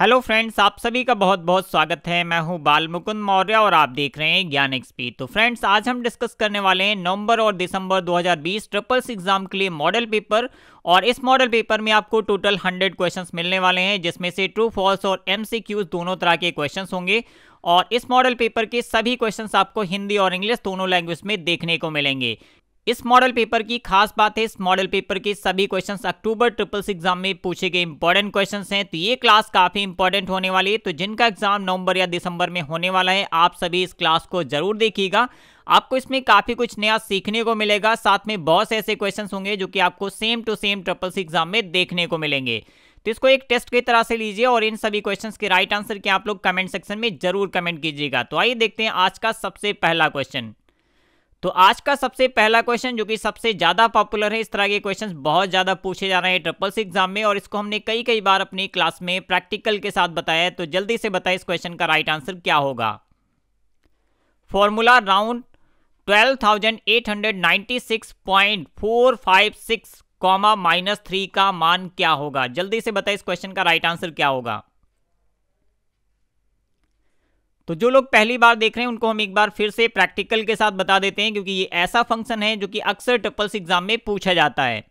hello friends आप सभी का बहुत बहुत स्वागत है मैं हूं बाल मुकुंद मौर्य और आप देख रहे हैं ज्ञान एक्सपी तो फ्रेंड्स आज हम डिस्कस करने वाले हैं नवंबर और दिसंबर 2020 ट्रिपल्स एग्जाम के लिए मॉडल पेपर और इस मॉडल पेपर में आपको टोटल 100 क्वेश्चंस मिलने वाले हैं जिसमें से ट्रू फॉल्स और एम दोनों तरह के क्वेश्चन होंगे और इस मॉडल पेपर के सभी क्वेश्चंस आपको हिंदी और इंग्लिश दोनों लैंग्वेज में देखने को मिलेंगे इस मॉडल पेपर की खास बात है इस मॉडल पेपर के सभी क्वेश्चंस अक्टूबर ट्रिपल एग्जाम में पूछे गए इंपॉर्टेंट क्वेश्चंस हैं तो ये क्लास काफी इंपॉर्टेंट होने वाली है तो जिनका एग्जाम नवंबर या दिसंबर में होने वाला है आप सभी इस क्लास को जरूर देखिएगा आपको इसमें काफी कुछ नया सीखने को मिलेगा साथ में बहुत से ऐसे क्वेश्चन होंगे जो कि आपको same to same triple exam में देखने को मिलेंगे तो इसको एक टेस्ट की तरह से लीजिए और इन सभी क्वेश्चंस के राइट आंसर के आप लोग कमेंट सेक्शन में जरूर कमेंट कीजिएगा तो आइए देखते हैं आज का सबसे पहला क्वेश्चन तो आज का सबसे पहला क्वेश्चन जो कि सबसे ज़्यादा पॉपुलर है इस तरह के क्वेश्चन बहुत ज़्यादा पूछे जा रहे हैं ट्रिपल सी एग्जाम में और इसको हमने कई कई बार अपनी क्लास में प्रैक्टिकल के साथ बताया है तो जल्दी से बताएं इस क्वेश्चन का राइट आंसर क्या होगा formula round twelve comma minus three का मान क्या होगा जल्दी से बताए इस क्वेश्चन का राइट आंसर क्या होगा तो जो लोग पहली बार देख रहे हैं उनको हम एक बार फिर से प्रैक्टिकल के साथ बता देते हैं क्योंकि ये ऐसा फंक्शन है जो कि अक्सर ट्रिपल्स एग्जाम में पूछा जाता है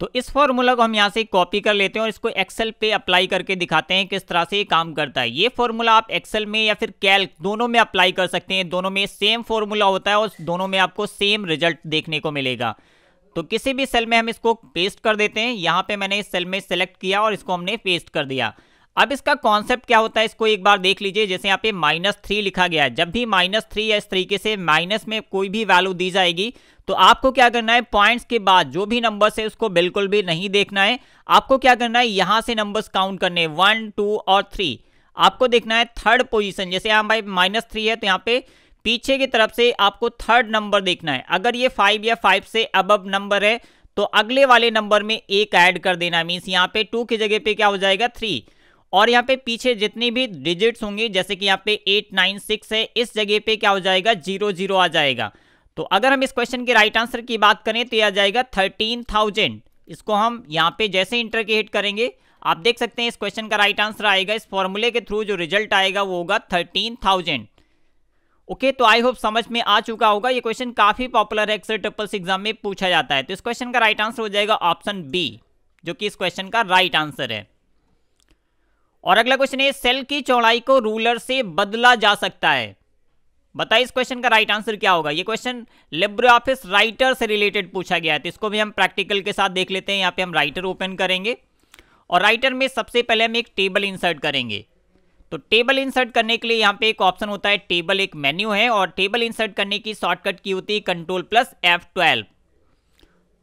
तो इस फॉर्मूला को हम यहाँ से कॉपी कर लेते हैं और इसको एक्सेल पे अप्लाई करके दिखाते हैं किस तरह से ये काम करता है ये फॉर्मूला आप एक्सेल में या फिर कैल्क दोनों में अप्लाई कर सकते हैं दोनों में सेम फॉर्मूला होता है और दोनों में आपको सेम रिजल्ट देखने को मिलेगा तो किसी भी सेल में हम इसको पेस्ट कर देते हैं यहाँ पे मैंने इस सेल में सेलेक्ट किया और इसको हमने पेस्ट कर दिया अब इसका कॉन्सेप्ट क्या होता है इसको एक बार देख लीजिए जैसे यहाँ पे माइनस थ्री लिखा गया है जब भी माइनस थ्री या इस तरीके से माइनस में कोई भी वैल्यू दी जाएगी तो आपको क्या करना है पॉइंट्स के बाद जो भी नंबर है उसको बिल्कुल भी नहीं देखना है आपको क्या करना है यहां से नंबर्स काउंट करने वन टू और थ्री आपको देखना है थर्ड पोजिशन जैसे यहाँ भाई माइनस थ्री है तो यहाँ पे पीछे की तरफ से आपको थर्ड नंबर देखना है अगर ये फाइव या फाइव से अब नंबर है तो अगले वाले नंबर में एक ऐड कर देना मीन्स यहाँ पे टू की जगह पे क्या हो जाएगा थ्री और यहाँ पे पीछे जितनी भी डिजिट्स होंगे जैसे कि यहाँ पे एट नाइन सिक्स है इस जगह पे क्या हो जाएगा जीरो जीरो आ जाएगा तो अगर हम इस क्वेश्चन के राइट आंसर की बात करें तो यह आ जाएगा थर्टीन थाउजेंड इसको हम यहाँ पे जैसे इंटर के हिट करेंगे आप देख सकते हैं इस क्वेश्चन का राइट आंसर आएगा इस फॉर्मूले के थ्रू जो रिजल्ट आएगा वो होगा थर्टीन थाउजेंड ओके तो आई होप समझ में आ चुका होगा ये क्वेश्चन काफी पॉपुलर है एक्सर ट्रिपल्स एग्जाम में पूछा जाता है तो इस क्वेश्चन का राइट आंसर हो जाएगा ऑप्शन बी जो कि इस क्वेश्चन का राइट आंसर है और अगला क्वेश्चन है सेल की चौड़ाई को रूलर से बदला जा सकता है बताइए इस क्वेश्चन का राइट आंसर क्या होगा ये क्वेश्चन लिब्रे ऑफिस राइटर से रिलेटेड पूछा गया है तो इसको भी हम प्रैक्टिकल के साथ देख लेते हैं यहाँ पे हम राइटर ओपन करेंगे और राइटर में सबसे पहले हम एक टेबल इंसर्ट करेंगे तो टेबल इंसर्ट करने के लिए यहाँ पे एक ऑप्शन होता है टेबल एक मेन्यू है और टेबल इंसर्ट करने की शॉर्टकट की होती है कंट्रोल प्लस एफ ट्वेल्व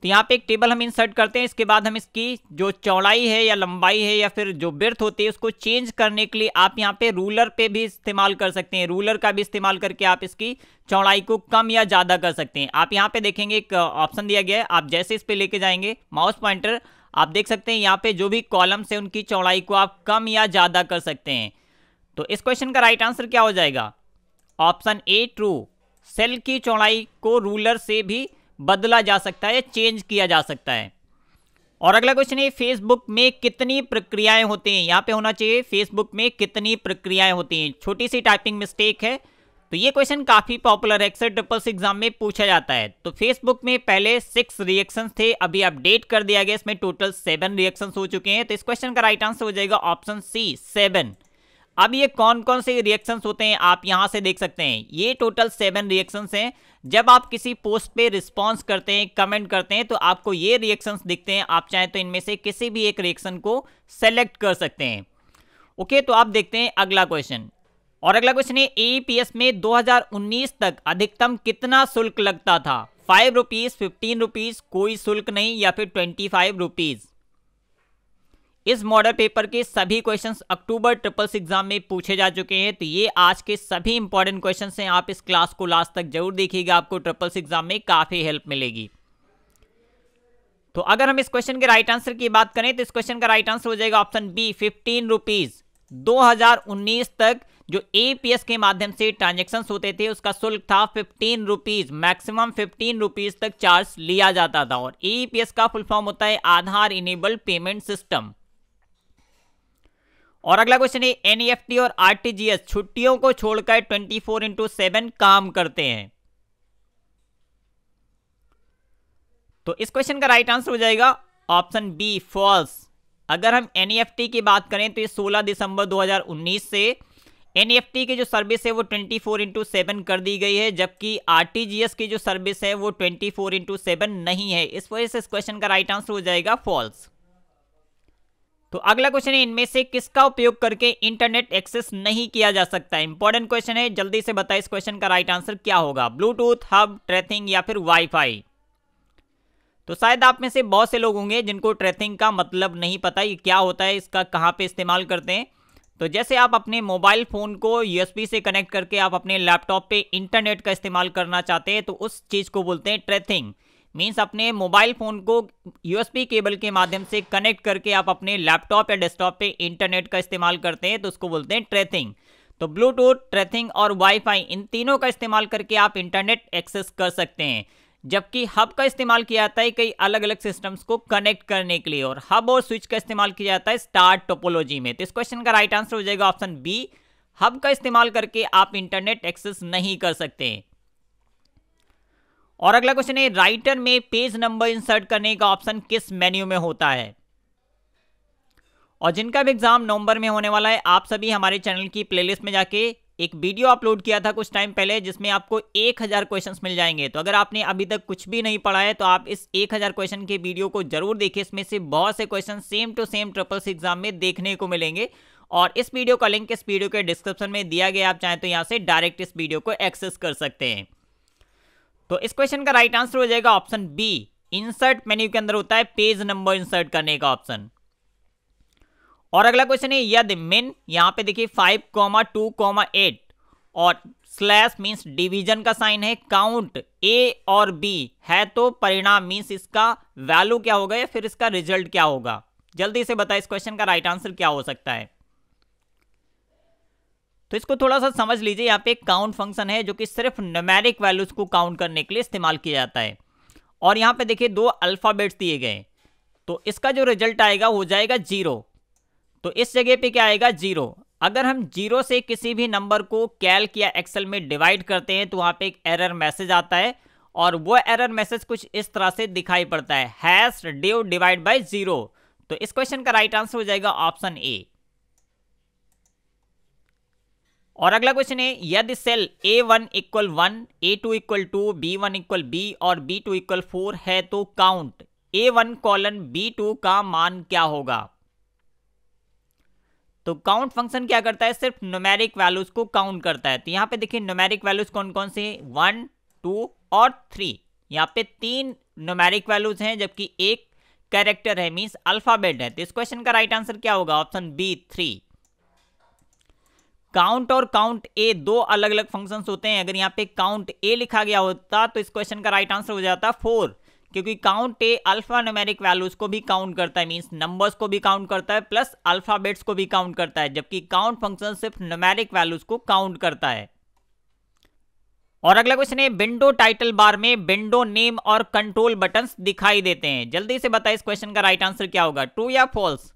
तो यहाँ पे एक टेबल हम इंसर्ट करते हैं इसके बाद हम इसकी जो चौड़ाई है या लंबाई है या फिर जो बिर्थ होती है उसको चेंज करने के लिए आप यहाँ पे रूलर पे भी इस्तेमाल कर सकते हैं रूलर का भी इस्तेमाल करके आप इसकी चौड़ाई को कम या ज़्यादा कर सकते हैं आप यहाँ पे देखेंगे एक ऑप्शन दिया गया है आप जैसे इस पर लेके जाएंगे माउस पॉइंटर आप देख सकते हैं यहाँ पे जो भी कॉलम्स है उनकी चौड़ाई को आप कम या ज़्यादा कर सकते हैं तो इस क्वेश्चन का राइट आंसर क्या हो जाएगा ऑप्शन ए ट्रू सेल की चौड़ाई को रूलर से भी बदला जा सकता है चेंज किया जा सकता है और अगला क्वेश्चन है फेसबुक में कितनी प्रक्रियाएं होती हैं यहाँ पे होना चाहिए फेसबुक में कितनी प्रक्रियाएं होती हैं छोटी सी टाइपिंग मिस्टेक है तो ये क्वेश्चन काफ़ी पॉपुलर है एक्सर ट्रिपल एग्जाम में पूछा जाता है तो फेसबुक में पहले सिक्स रिएक्शंस थे अभी अपडेट कर दिया गया इसमें टोटल सेवन रिएक्शंस हो चुके हैं तो इस क्वेश्चन का राइट आंसर हो जाएगा ऑप्शन सी सेवन अब ये कौन कौन से रिएक्शंस होते हैं आप यहाँ से देख सकते हैं ये टोटल सेवन रिएक्शंस हैं जब आप किसी पोस्ट पे रिस्पॉन्स करते हैं कमेंट करते हैं तो आपको ये रिएक्शंस दिखते हैं आप चाहें तो इनमें से किसी भी एक रिएक्शन को सेलेक्ट कर सकते हैं ओके तो आप देखते हैं अगला क्वेश्चन और अगला क्वेश्चन है ए पी एस में उन्नीस तक अधिकतम कितना शुल्क लगता था फाइव रुपीज़ फिफ्टीन रुपीज़ कोई शुल्क नहीं या फिर ट्वेंटी फाइव रुपीज़ इस मॉडल पेपर के सभी क्वेश्चंस अक्टूबर ट्रिपल्स एग्जाम में पूछे जा चुके हैं तो ये आज के सभी इंपॉर्टेंट क्वेश्चन हैं आप इस क्लास को लास्ट तक जरूर देखिएगा आपको ट्रिपल्स एग्जाम में काफ़ी हेल्प मिलेगी तो अगर हम इस क्वेश्चन के राइट आंसर की बात करें तो इस क्वेश्चन का राइट आंसर हो जाएगा ऑप्शन बी फिफ्टीन रुपीज़ तक जो ए के माध्यम से ट्रांजेक्शन होते थे उसका शुल्क था fifteen rupees maximum fifteen rupees तक चार्ज लिया जाता था और ए का फुल फॉर्म होता है आधार इनेबल पेमेंट सिस्टम और अगला क्वेश्चन है एन e और आरटीजीएस छुट्टियों को छोड़कर 24 फोर इंटू सेवन काम करते हैं तो इस क्वेश्चन का राइट आंसर हो जाएगा ऑप्शन बी फॉल्स अगर हम एन e की बात करें तो ये 16 दिसंबर 2019 से एन e की जो सर्विस है वो 24 फोर इंटू सेवन कर दी गई है जबकि आरटीजीएस की जो सर्विस है वो 24 फोर इंटू सेवन नहीं है इस वजह से इस क्वेश्चन का राइट आंसर हो जाएगा फॉल्स तो अगला क्वेश्चन है इनमें से किसका उपयोग करके इंटरनेट एक्सेस नहीं किया जा सकता है इंपॉर्टेंट क्वेश्चन है जल्दी से बताए इस क्वेश्चन का राइट आंसर क्या होगा ब्लूटूथ हब ट्रेथिंग या फिर वाईफाई तो शायद आप में से बहुत से लोग होंगे जिनको ट्रेथिंग का मतलब नहीं पता ये क्या होता है इसका कहाँ पे इस्तेमाल करते हैं तो जैसे आप अपने मोबाइल फ़ोन को यूएसबी से कनेक्ट करके आप अपने लैपटॉप पे इंटरनेट का इस्तेमाल करना चाहते हैं तो उस चीज़ को बोलते हैं ट्रेथिंग मीन्स अपने मोबाइल फ़ोन को यूएसबी केबल के माध्यम से कनेक्ट करके आप अपने लैपटॉप या डेस्कटॉप पे इंटरनेट का इस्तेमाल करते हैं तो उसको बोलते हैं ट्रेथिंग तो ब्लूटूथ ट्रेथिंग और वाईफाई इन तीनों का इस्तेमाल करके आप इंटरनेट एक्सेस कर सकते हैं जबकि हब का इस्तेमाल किया जाता है कई अलग अलग सिस्टम्स को कनेक्ट करने के लिए और हब और स्विच का इस्तेमाल किया जाता है स्टार टोपोलॉजी में तो इस क्वेश्चन का राइट आंसर हो जाएगा ऑप्शन बी हब का इस्तेमाल करके आप इंटरनेट एक्सेस नहीं कर सकते और अगला क्वेश्चन है राइटर में पेज नंबर इंसर्ट करने का ऑप्शन किस मेन्यू में होता है और जिनका भी एग्जाम नवंबर में होने वाला है आप सभी हमारे चैनल की प्लेलिस्ट में जाके एक वीडियो अपलोड किया था कुछ टाइम पहले जिसमें आपको एक हज़ार क्वेश्चन मिल जाएंगे तो अगर आपने अभी तक कुछ भी नहीं पढ़ा है तो आप इस एक हज़ार क्वेश्चन के वीडियो को जरूर देखिए इसमें से बहुत से question same to same triple से एग्जाम में देखने को मिलेंगे और इस वीडियो का लिंक इस वीडियो के डिस्क्रिप्शन में दिया गया आप चाहें तो यहाँ से डायरेक्ट इस वीडियो को एक्सेस कर सकते हैं तो इस क्वेश्चन का राइट आंसर हो जाएगा ऑप्शन बी इंसर्ट मेन्यू के अंदर होता है पेज नंबर इंसर्ट करने का ऑप्शन और अगला क्वेश्चन है यदि मिन यहां पे देखिए five comma two comma eight और स्लैश मीन्स डिवीजन का साइन है काउंट ए और बी है तो परिणाम मीन्स इसका वैल्यू क्या होगा या फिर इसका रिजल्ट क्या होगा जल्दी से बताए इस क्वेश्चन का राइट आंसर क्या हो सकता है तो इसको थोड़ा सा समझ लीजिए यहाँ पे एक काउंट फंक्शन है जो कि सिर्फ नमेरिक वैल्यूज को काउंट करने के लिए इस्तेमाल किया जाता है और यहाँ पे देखिए दो अल्फ़ाबेट्स दिए गए तो इसका जो रिजल्ट आएगा हो जाएगा जीरो तो इस जगह पे क्या आएगा जीरो अगर हम जीरो से किसी भी नंबर को कैल या एक्सेल में डिवाइड करते हैं तो वहाँ पे एक एरर मैसेज आता है और वो एरर मैसेज कुछ इस तरह से दिखाई पड़ता है hash div divide by zero तो इस क्वेश्चन का राइट आंसर हो जाएगा ऑप्शन ए और अगला क्वेश्चन है यदि cell A one equal one A two equal two B one equal B और बी टू इक्वल फोर है तो count A one colon B two का मान क्या होगा तो काउंट फंक्शन क्या करता है सिर्फ नोमेरिक वैल्यूज को काउंट करता है तो यहां पे देखिए नोमेरिक वैल्यूज कौन कौन से वन टू और थ्री यहां पे तीन नोमेरिक वैल्यूज हैं जबकि एक कैरेक्टर है मीन्स अल्फाबेट है तो इस क्वेश्चन का राइट आंसर क्या होगा ऑप्शन बी थ्री काउंट और काउंट ए दो अलग अलग फंक्शन होते हैं अगर यहाँ पे काउंट ए लिखा गया होता तो इस क्वेश्चन का राइट आंसर हो जाता फोर क्योंकि count A alphanumeric values को भी काउंट करता है मींस नंबर्स को भी काउंट करता है प्लस अल्फाबेट्स को भी काउंट करता है जबकि काउंट फंक्शन सिर्फ न्यूमेरिक वैल्यूज को काउंट करता है और अगला क्वेश्चन है विंडो टाइटल बार में विंडो नेम और कंट्रोल बटन दिखाई देते हैं जल्दी से बताए इस क्वेश्चन का राइट आंसर क्या होगा ट्रू या फॉल्स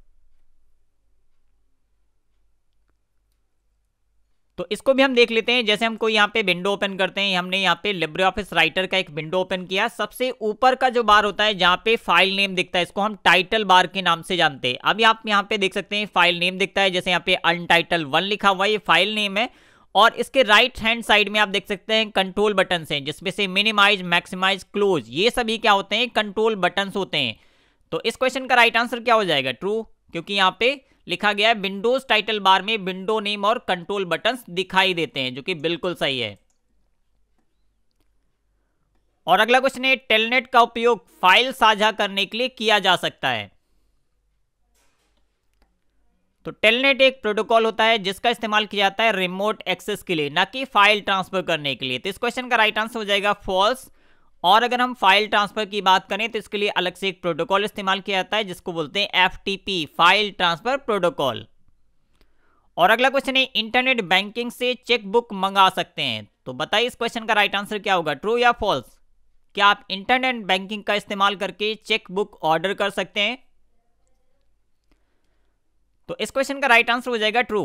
तो इसको भी हम देख लेते हैं जैसे हम कोई यहाँ पे विंडो ओपन करते हैं हमने यहाँ पे लिब्रे ऑफिस राइटर का एक विंडो ओपन किया सबसे ऊपर का जो बार होता है जहाँ पे फाइल नेम दिखता है इसको हम टाइटल बार के नाम से जानते हैं अभी आप यहाँ पे देख सकते हैं फाइल नेम दिखता है जैसे यहाँ पे अनटाइटल वन लिखा हुआ ये फाइल नेम है और इसके राइट हैंड साइड में आप देख सकते हैं कंट्रोल बटन है जिसमें से मिनिमाइज मैक्सिमाइज क्लोज ये सभी क्या होते हैं कंट्रोल बटन होते हैं तो इस क्वेश्चन का राइट आंसर क्या हो जाएगा ट्रू क्योंकि यहाँ पे लिखा गया है विंडोज टाइटल बार में विंडो नेम और कंट्रोल बटन दिखाई देते हैं जो कि बिल्कुल सही है और अगला क्वेश्चन है टेलनेट का उपयोग फाइल साझा करने के लिए किया जा सकता है तो टेलनेट एक प्रोटोकॉल होता है जिसका इस्तेमाल किया जाता है रिमोट एक्सेस के लिए ना कि फाइल ट्रांसफर करने के लिए तो इस क्वेश्चन का राइट आंसर हो जाएगा फॉल्स और अगर हम फाइल ट्रांसफ़र की बात करें तो इसके लिए अलग से एक प्रोटोकॉल इस्तेमाल किया जाता है जिसको बोलते हैं एफ फाइल ट्रांसफ़र प्रोटोकॉल और अगला क्वेश्चन है इंटरनेट बैंकिंग से चेक बुक मंगा सकते हैं तो बताइए इस क्वेश्चन का राइट आंसर क्या होगा ट्रू या फॉल्स क्या आप इंटरनेट बैंकिंग का इस्तेमाल करके चेकबुक ऑर्डर कर सकते हैं तो इस क्वेश्चन का राइट आंसर हो जाएगा ट्रू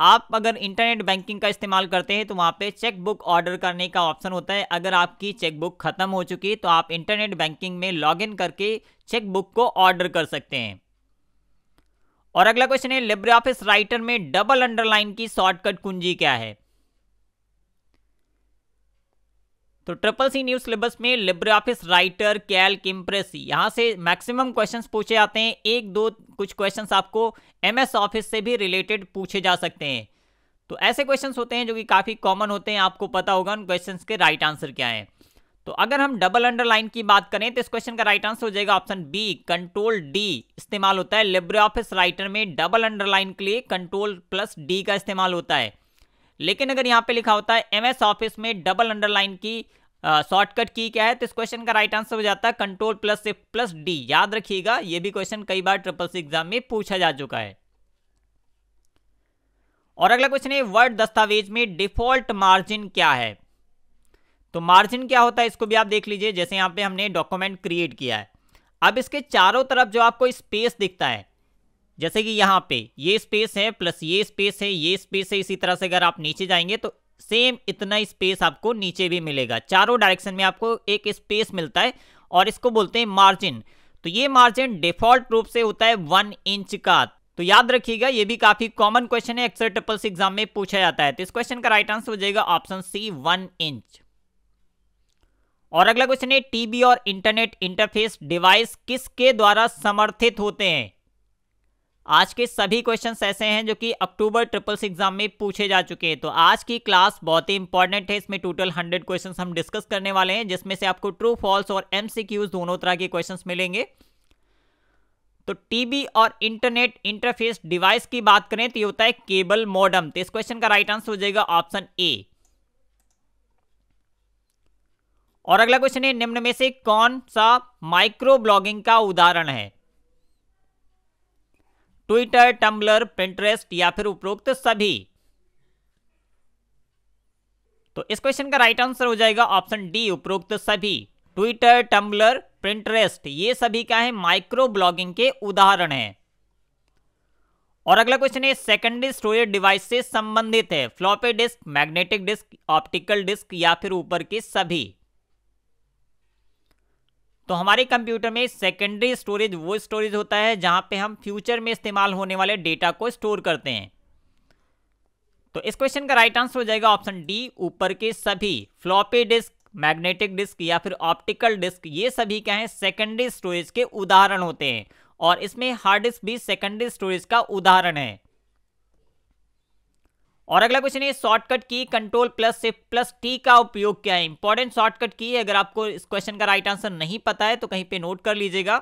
आप अगर इंटरनेट बैंकिंग का इस्तेमाल करते हैं तो वहाँ पे चेकबुक ऑर्डर करने का ऑप्शन होता है अगर आपकी चेकबुक खत्म हो चुकी है तो आप इंटरनेट बैंकिंग में लॉगिन करके चेकबुक को ऑर्डर कर सकते हैं और अगला क्वेश्चन है लिब्रे ऑफिस राइटर में डबल अंडरलाइन की शॉर्टकट कुंजी क्या है तो ट्रिपल सी न्यूज सिलेबस में Libre Office Writer Calc Impress यहाँ से मैक्सिमम क्वेश्चंस पूछे जाते हैं एक दो कुछ क्वेश्चंस आपको एमएस ऑफिस से भी रिलेटेड पूछे जा सकते हैं तो ऐसे क्वेश्चंस होते हैं जो कि काफ़ी कॉमन होते हैं आपको पता होगा उन क्वेश्चन के राइट आंसर क्या है तो अगर हम डबल अंडरलाइन की बात करें तो इस क्वेश्चन का राइट आंसर हो जाएगा ऑप्शन बी कंट्रोल डी इस्तेमाल होता है लिब्रे ऑफिस राइटर में डबल अंडरलाइन के लिए कंट्रोल प्लस डी का इस्तेमाल होता है लेकिन अगर यहाँ पे लिखा होता है एम एस ऑफिस में डबल अंडरलाइन की शॉर्टकट की क्या है तो इस क्वेश्चन का राइट आंसर हो जाता है कंट्रोल प्लस से प्लस डी याद रखिएगा ये भी क्वेश्चन कई बार ट्रिपल सी एग्जाम में पूछा जा चुका है और अगला क्वेश्चन है वर्ड दस्तावेज में डिफॉल्ट मार्जिन क्या है तो मार्जिन क्या होता है इसको भी आप देख लीजिए जैसे यहाँ पे हमने डॉक्यूमेंट क्रिएट किया है अब इसके चारों तरफ जो आपको स्पेस दिखता है जैसे कि यहाँ पे ये स्पेस है प्लस ये स्पेस है ये स्पेस है इसी तरह से अगर आप नीचे जाएंगे तो सेम इतना स्पेस आपको नीचे भी मिलेगा चारों डायरेक्शन में आपको एक स्पेस मिलता है और इसको बोलते हैं मार्जिन तो ये मार्जिन डिफॉल्ट रूप से होता है वन इंच का तो याद रखिएगा ये भी काफी कॉमन क्वेश्चन है एक्सर ट्रिपल्स एग्जाम में पूछा जाता है तो इस क्वेश्चन का राइट आंसर हो जाएगा ऑप्शन सी वन इंच और अगला क्वेश्चन है टीबी और इंटरनेट इंटरफेस डिवाइस किसके द्वारा समर्थित होते हैं आज के सभी क्वेश्चन ऐसे हैं जो कि अक्टूबर ट्रिपल एग्जाम में पूछे जा चुके हैं तो आज की क्लास बहुत ही इंपॉर्टेंट है इसमें टोटल हंड्रेड क्वेश्चन हम डिस्कस करने वाले हैं जिसमें से आपको ट्रू फॉल्स और एम दोनों तरह के क्वेश्चन मिलेंगे तो टीबी और इंटरनेट इंटरफेस डिवाइस की बात करें तो ये होता है केबल मॉडम तो इस क्वेश्चन का राइट आंसर हो जाएगा ऑप्शन ए और अगला क्वेश्चन है निम्न में से कौन सा माइक्रो ब्लॉगिंग का उदाहरण है ट्विटर टम्बलर प्रिंटरेस्ट या फिर उपरोक्त सभी तो इस क्वेश्चन का राइट आंसर हो जाएगा ऑप्शन डी उपरोक्त सभी ट्विटर टम्बलर प्रिंटरेस्ट ये सभी क्या है माइक्रो ब्लॉगिंग के उदाहरण है और अगला क्वेश्चन है सेकेंडरी स्टोरेज डिवाइस से संबंधित है floppy disk magnetic disk optical disk या फिर ऊपर के सभी तो हमारे कंप्यूटर में सेकेंडरी स्टोरेज वो स्टोरेज होता है जहाँ पे हम फ्यूचर में इस्तेमाल होने वाले डेटा को स्टोर करते हैं तो इस क्वेश्चन का राइट आंसर हो जाएगा ऑप्शन डी ऊपर के सभी फ्लॉपी डिस्क मैग्नेटिक डिस्क या फिर ऑप्टिकल डिस्क ये सभी क्या है सेकेंडरी स्टोरेज के उदाहरण होते हैं और इसमें हार्ड डिस्क भी सेकेंडरी स्टोरेज का उदाहरण है और अगला क्वेश्चन है शॉर्टकट की कंट्रोल प्लस से प्लस टी का उपयोग क्या है इंपॉर्टेंट शॉर्टकट की है अगर आपको इस क्वेश्चन का राइट आंसर नहीं पता है तो कहीं पे नोट कर लीजिएगा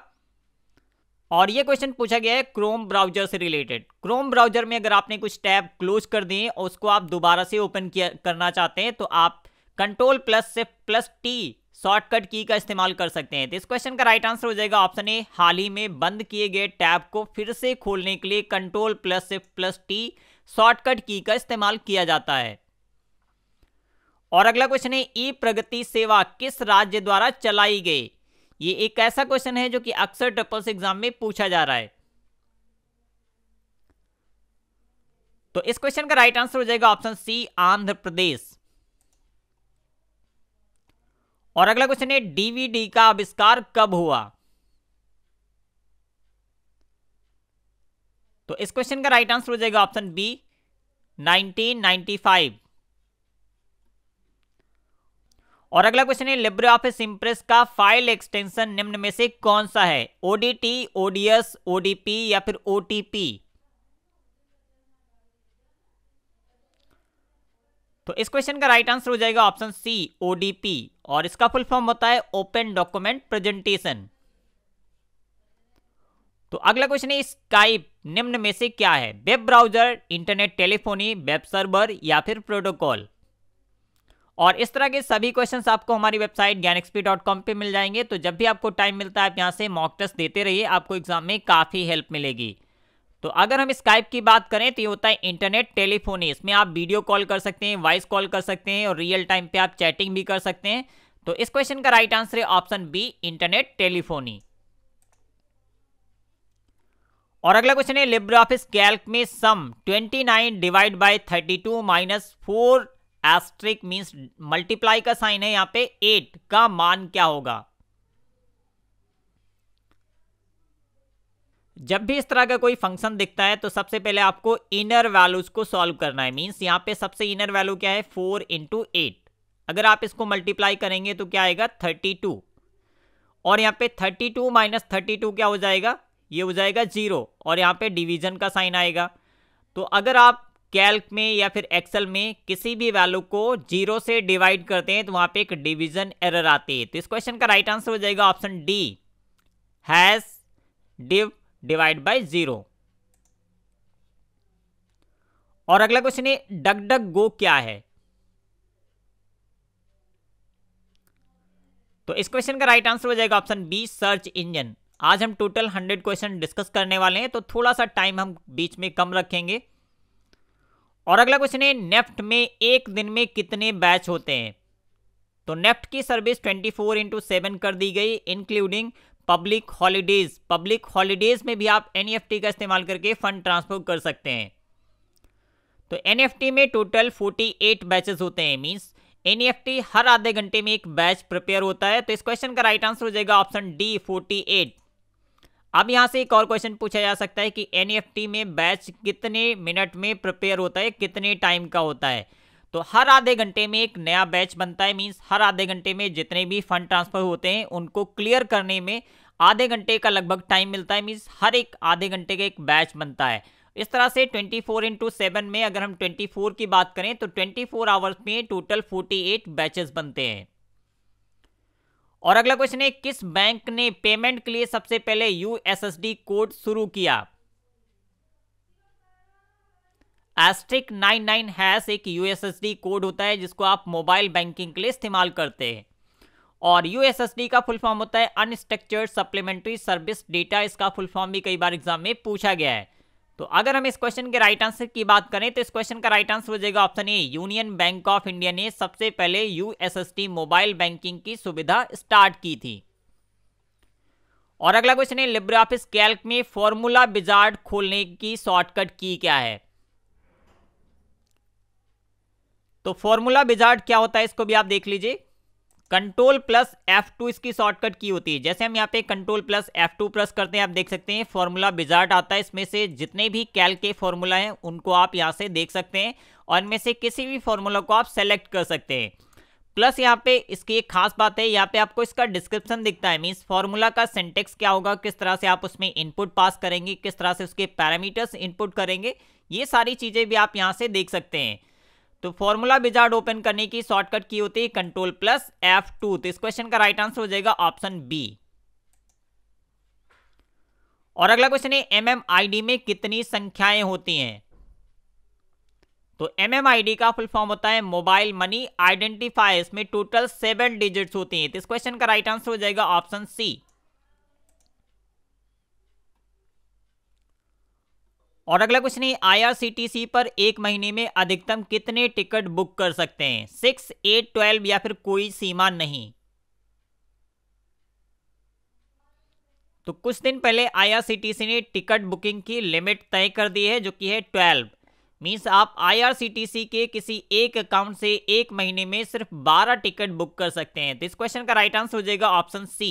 और ये क्वेश्चन पूछा गया है क्रोम ब्राउजर से रिलेटेड क्रोम ब्राउजर में अगर आपने कुछ टैब क्लोज कर दिए और उसको आप दोबारा से ओपन किया करना चाहते हैं तो आप कंट्रोल प्लस से प्लस टी शॉर्टकट की का इस्तेमाल कर सकते हैं तो इस क्वेश्चन का राइट आंसर हो जाएगा ऑप्शन ए हाल ही में बंद किए गए टैब को फिर से खोलने के लिए कंट्रोल प्लस से प्लस टी शॉर्टकट की का इस्तेमाल किया जाता है और अगला क्वेश्चन है ई प्रगति सेवा किस राज्य द्वारा चलाई गई ये एक ऐसा क्वेश्चन है जो कि अक्सर ट्रिपल्स एग्जाम में पूछा जा रहा है तो इस क्वेश्चन का राइट आंसर हो जाएगा ऑप्शन सी आंध्र प्रदेश और अगला क्वेश्चन है डीवीडी का आविष्कार कब हुआ तो इस क्वेश्चन का राइट आंसर हो जाएगा ऑप्शन बी 1995 और अगला क्वेश्चन है लिब्रे ऑफिस इंप्रेस का फाइल एक्सटेंशन निम्न में से कौन सा है ओडीटी ओडीएस ओडीपी या फिर ओटीपी तो इस क्वेश्चन का राइट आंसर हो जाएगा ऑप्शन सी ओडीपी और इसका फुल फॉर्म होता है ओपन डॉक्यूमेंट प्रेजेंटेशन तो अगला क्वेश्चन है स्काइप निम्न में से क्या है web browser internet telephony web server या फिर प्रोटोकॉल और इस तरह के सभी क्वेश्चंस आपको हमारी वेबसाइट ज्ञानएक्सपी डॉट कॉम पर मिल जाएंगे तो जब भी आपको टाइम मिलता है आप यहाँ से मॉक टेस्ट देते रहिए आपको एग्जाम में काफ़ी हेल्प मिलेगी तो अगर हम स्काइप की बात करें तो ये होता है इंटरनेट टेलीफोनी इसमें आप वीडियो कॉल कर सकते हैं वॉइस कॉल कर सकते हैं और रियल टाइम पर आप चैटिंग भी कर सकते हैं तो इस क्वेश्चन का राइट आंसर है ऑप्शन बी इंटरनेट टेलीफोनी और अगला क्वेश्चन है लिब्रे ऑफिस कैल्क में sum 29 divide by 32 minus four asterisk means multiply का साइन है यहां पे एट का मान क्या होगा जब भी इस तरह का कोई फंक्शन दिखता है तो सबसे पहले आपको इनर वैल्यूज को सॉल्व करना है मीन्स यहां पे सबसे इनर वैल्यू क्या है फोर इंटू एट अगर आप इसको मल्टीप्लाई करेंगे तो क्या आएगा थर्टी टू और यहां पे thirty two minus thirty two क्या हो जाएगा ये हो जाएगा जीरो और यहाँ पे डिवीजन का साइन आएगा तो अगर आप कैल्क में या फिर एक्सेल में किसी भी वैल्यू को जीरो से डिवाइड करते हैं तो वहाँ पे एक डिवीजन एरर आती है तो इस क्वेश्चन का राइट आंसर हो जाएगा option D hash div divide by zero और अगला क्वेश्चन है डग डग गो क्या है तो इस क्वेश्चन का राइट आंसर हो जाएगा ऑप्शन बी सर्च इंजन आज हम टोटल हंड्रेड क्वेश्चन डिस्कस करने वाले हैं तो थोड़ा सा टाइम हम बीच में कम रखेंगे और अगला क्वेश्चन है नेफ्ट में एक दिन में कितने बैच होते हैं तो नेफ्ट की सर्विस 24 फोर इंटू सेवन कर दी गई including public holidays public holidays में भी आप एन e का इस्तेमाल करके फंड ट्रांसफर कर सकते हैं तो एन e में टोटल 48 बैचेस होते हैं मीन्स एन e हर आधे घंटे में एक बैच प्रिपेयर होता है तो इस क्वेश्चन का राइट आंसर हो जाएगा ऑप्शन डी 48 अब यहाँ से एक और क्वेश्चन पूछा जा सकता है कि एन में बैच कितने मिनट में प्रिपेयर होता है कितने टाइम का होता है तो हर आधे घंटे में एक नया बैच बनता है मीन्स हर आधे घंटे में जितने भी फंड ट्रांसफर होते हैं उनको क्लियर करने में आधे घंटे का लगभग टाइम मिलता है मीन्स हर एक आधे घंटे का एक बैच बनता है इस तरह से 24 फोर इंटू सेवन में अगर हम 24 की बात करें तो 24 फोर आवर्स में टोटल 48 बैचेस बनते हैं और अगला क्वेश्चन है किस बैंक ने पेमेंट के लिए सबसे पहले यूएसएसडी कोड शुरू किया एस्ट्रिक नाइन नाइन हैश एक यूएसएसडी कोड होता है जिसको आप मोबाइल बैंकिंग के लिए इस्तेमाल करते हैं और यूएसएसडी का फुल फॉर्म होता है अनस्ट्रक्चर्ड सप्लीमेंट्री सर्विस डेटा इसका फुल फॉर्म भी कई बार एग्जाम में पूछा गया है तो अगर हम इस क्वेश्चन के राइट आंसर की बात करें तो इस क्वेश्चन का राइट आंसर हो जाएगा option A Union Bank of India ने सबसे पहले यूएसएसटी मोबाइल बैंकिंग की सुविधा स्टार्ट की थी और अगला क्वेश्चन है लिब्रे ऑफिस कैल्क में फॉर्मूला बिजार्ड खोलने की शॉर्टकट की क्या है तो फॉर्मूला बिजार्ड क्या होता है इसको भी आप देख लीजिए कंट्रोल प्लस एफ टू इसकी शॉर्टकट की होती है जैसे हम यहाँ पे control plus F two plus करते हैं आप देख सकते हैं फॉर्मूला बिजार्ट आता है इसमें से जितने भी कैल के फॉर्मूला हैं उनको आप यहाँ से देख सकते हैं और इनमें से किसी भी फॉर्मूला को आप सेलेक्ट कर सकते हैं प्लस यहाँ पे इसकी एक खास बात है यहाँ पे आपको इसका डिस्क्रिप्शन दिखता है मीन्स फॉर्मूला का सेंटेक्स क्या होगा किस तरह से आप उसमें इनपुट पास करेंगे किस तरह से उसके पैरामीटर्स इनपुट करेंगे ये सारी चीज़ें भी आप यहाँ से देख सकते हैं तो फॉर्मूला विजार्ड ओपन करने की शॉर्टकट की होती है कंट्रोल प्लस एफ टू तो इस क्वेश्चन का राइट आंसर हो जाएगा ऑप्शन बी और अगला क्वेश्चन है एमएमआईडी में कितनी संख्याएं होती हैं तो एमएमआईडी का फुल फॉर्म होता है मोबाइल मनी आइडेंटिफायर इसमें टोटल सेवन डिजिट्स होती हैं तो इस क्वेश्चन का राइट आंसर हो जाएगा ऑप्शन सी और अगला क्वेश्चन है आईआरसीटीसी पर एक महीने में अधिकतम कितने टिकट बुक कर सकते हैं सिक्स एट ट्वेल्व या फिर कोई सीमा नहीं तो कुछ दिन पहले आईआरसीटीसी ने टिकट बुकिंग की लिमिट तय कर दी है जो कि है ट्वेल्व मीन्स आप आईआरसीटीसी के किसी एक अकाउंट से एक महीने में सिर्फ बारह टिकट बुक कर सकते हैं तो इस क्वेश्चन का राइट आंसर हो जाएगा ऑप्शन सी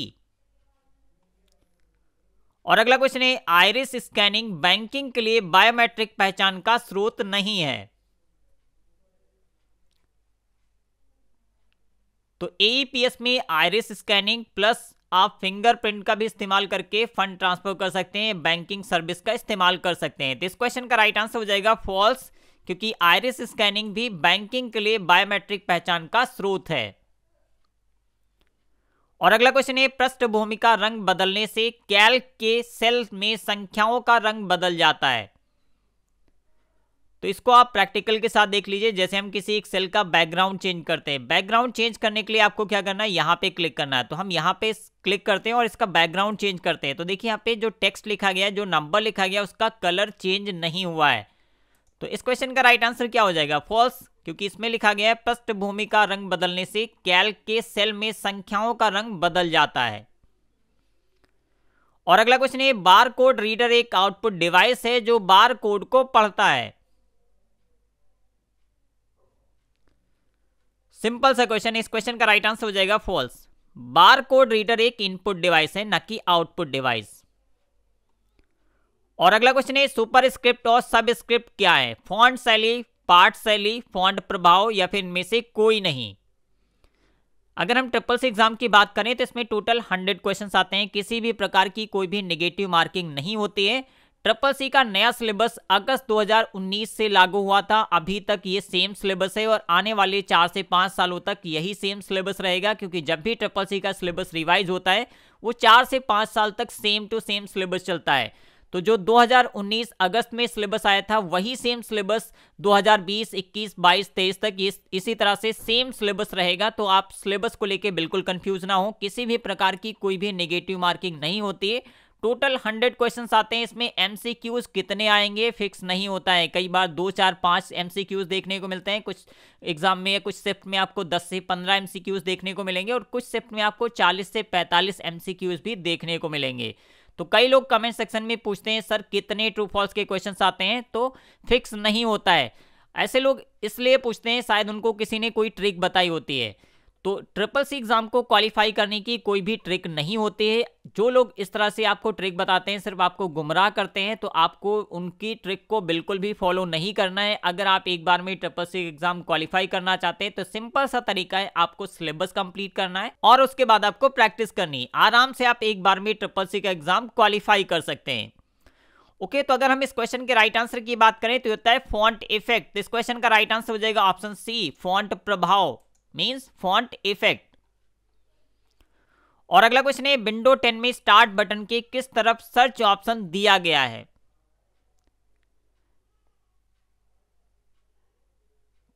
और अगला क्वेश्चन है आयरिस स्कैनिंग बैंकिंग के लिए बायोमेट्रिक पहचान का स्रोत नहीं है तो एपीएस e में आयरिस स्कैनिंग प्लस आप फिंगरप्रिंट का भी इस्तेमाल करके फंड ट्रांसफर कर सकते हैं बैंकिंग सर्विस का इस्तेमाल कर सकते हैं तो इस क्वेश्चन का राइट आंसर हो जाएगा फॉल्स क्योंकि आयरिस स्कैनिंग भी बैंकिंग के लिए बायोमेट्रिक पहचान का स्रोत है और अगला क्वेश्चन है पृष्ठभूमि का रंग बदलने से कैल के सेल में संख्याओं का रंग बदल जाता है तो इसको आप प्रैक्टिकल के साथ देख लीजिए जैसे हम किसी एक सेल का बैकग्राउंड चेंज करते हैं बैकग्राउंड चेंज करने के लिए आपको क्या करना है यहां पे क्लिक करना है तो हम यहां पे क्लिक करते हैं और इसका बैकग्राउंड चेंज करते हैं तो देखिए यहाँ पे जो टेक्स्ट लिखा गया है जो नंबर लिखा गया उसका कलर चेंज नहीं हुआ है तो इस क्वेश्चन का राइट आंसर क्या हो जाएगा फॉल्स क्योंकि इसमें लिखा गया है पृष्ठभूमि का रंग बदलने से कैल के सेल में संख्याओं का रंग बदल जाता है और अगला क्वेश्चन है बार कोड रीडर एक आउटपुट डिवाइस है जो बार कोड को पढ़ता है सिंपल सा क्वेश्चन है इस क्वेश्चन का राइट आंसर हो जाएगा फॉल्स बार कोड रीडर एक इनपुट डिवाइस है न कि आउटपुट डिवाइस और अगला क्वेश्चन है सुपर स्क्रिप्ट और सब स्क्रिप्ट क्या है फॉन्ट शैली पार्ट शैली फॉन्ट प्रभाव या फिर इनमें से कोई नहीं अगर हम ट्रिपल सी एग्जाम की बात करें तो इसमें टोटल हंड्रेड क्वेश्चन आते हैं किसी भी प्रकार की कोई भी निगेटिव मार्किंग नहीं होती है ट्रिपल सी का नया सिलेबस अगस्त 2019 से लागू हुआ था अभी तक ये सेम सिलेबस है और आने वाले चार से पाँच सालों तक यही सेम सिलेबस रहेगा क्योंकि जब भी ट्रिपल सी का सिलेबस रिवाइज होता है वो चार से पाँच साल तक सेम टू सेम सिलेबस चलता है तो जो 2019 अगस्त में सिलेबस आया था वही सेम सिलेबस 2020, 21, 22, 23 तक इस, इसी तरह से सेम सिलेबस रहेगा तो आप सिलेबस को लेके बिल्कुल कंफ्यूज ना हो किसी भी प्रकार की कोई भी नेगेटिव मार्किंग नहीं होती है टोटल हंड्रेड क्वेश्चन आते हैं इसमें एम कितने आएंगे फिक्स नहीं होता है कई बार दो चार पाँच एम देखने को मिलते हैं कुछ एग्जाम में या कुछ शिफ्ट में आपको दस से पंद्रह एम देखने को मिलेंगे और कुछ शिफ्ट में आपको चालीस से पैंतालीस एम भी देखने को मिलेंगे तो कई लोग कमेंट सेक्शन में पूछते हैं सर कितने ट्रू फॉल्स के क्वेश्चन आते हैं तो फिक्स नहीं होता है ऐसे लोग इसलिए पूछते हैं शायद उनको किसी ने कोई ट्रिक बताई होती है तो ट्रिपल सी एग्जाम को क्वालिफाई करने की कोई भी ट्रिक नहीं होती है जो लोग इस तरह से आपको ट्रिक बताते हैं सिर्फ आपको गुमराह करते हैं तो आपको उनकी ट्रिक को बिल्कुल भी फॉलो नहीं करना है अगर आप एक बार में ट्रिपल सी एग्जाम क्वालिफाई करना चाहते हैं तो सिंपल सा तरीका है आपको सिलेबस कंप्लीट करना है और उसके बाद आपको प्रैक्टिस करनी है आराम से आप एक बार में ट्रिपल सी का एग्जाम क्वालिफाई कर सकते हैं ओके okay, तो अगर हम इस क्वेश्चन के राइट आंसर की बात करें तो होता है फॉन्ट इफेक्ट इस क्वेश्चन का राइट आंसर हो जाएगा ऑप्शन सी फॉन्ट प्रभाव मीन्स फॉन्ट इफेक्ट और अगला क्वेश्चन है विंडो 10 में स्टार्ट बटन के किस तरफ सर्च ऑप्शन दिया गया है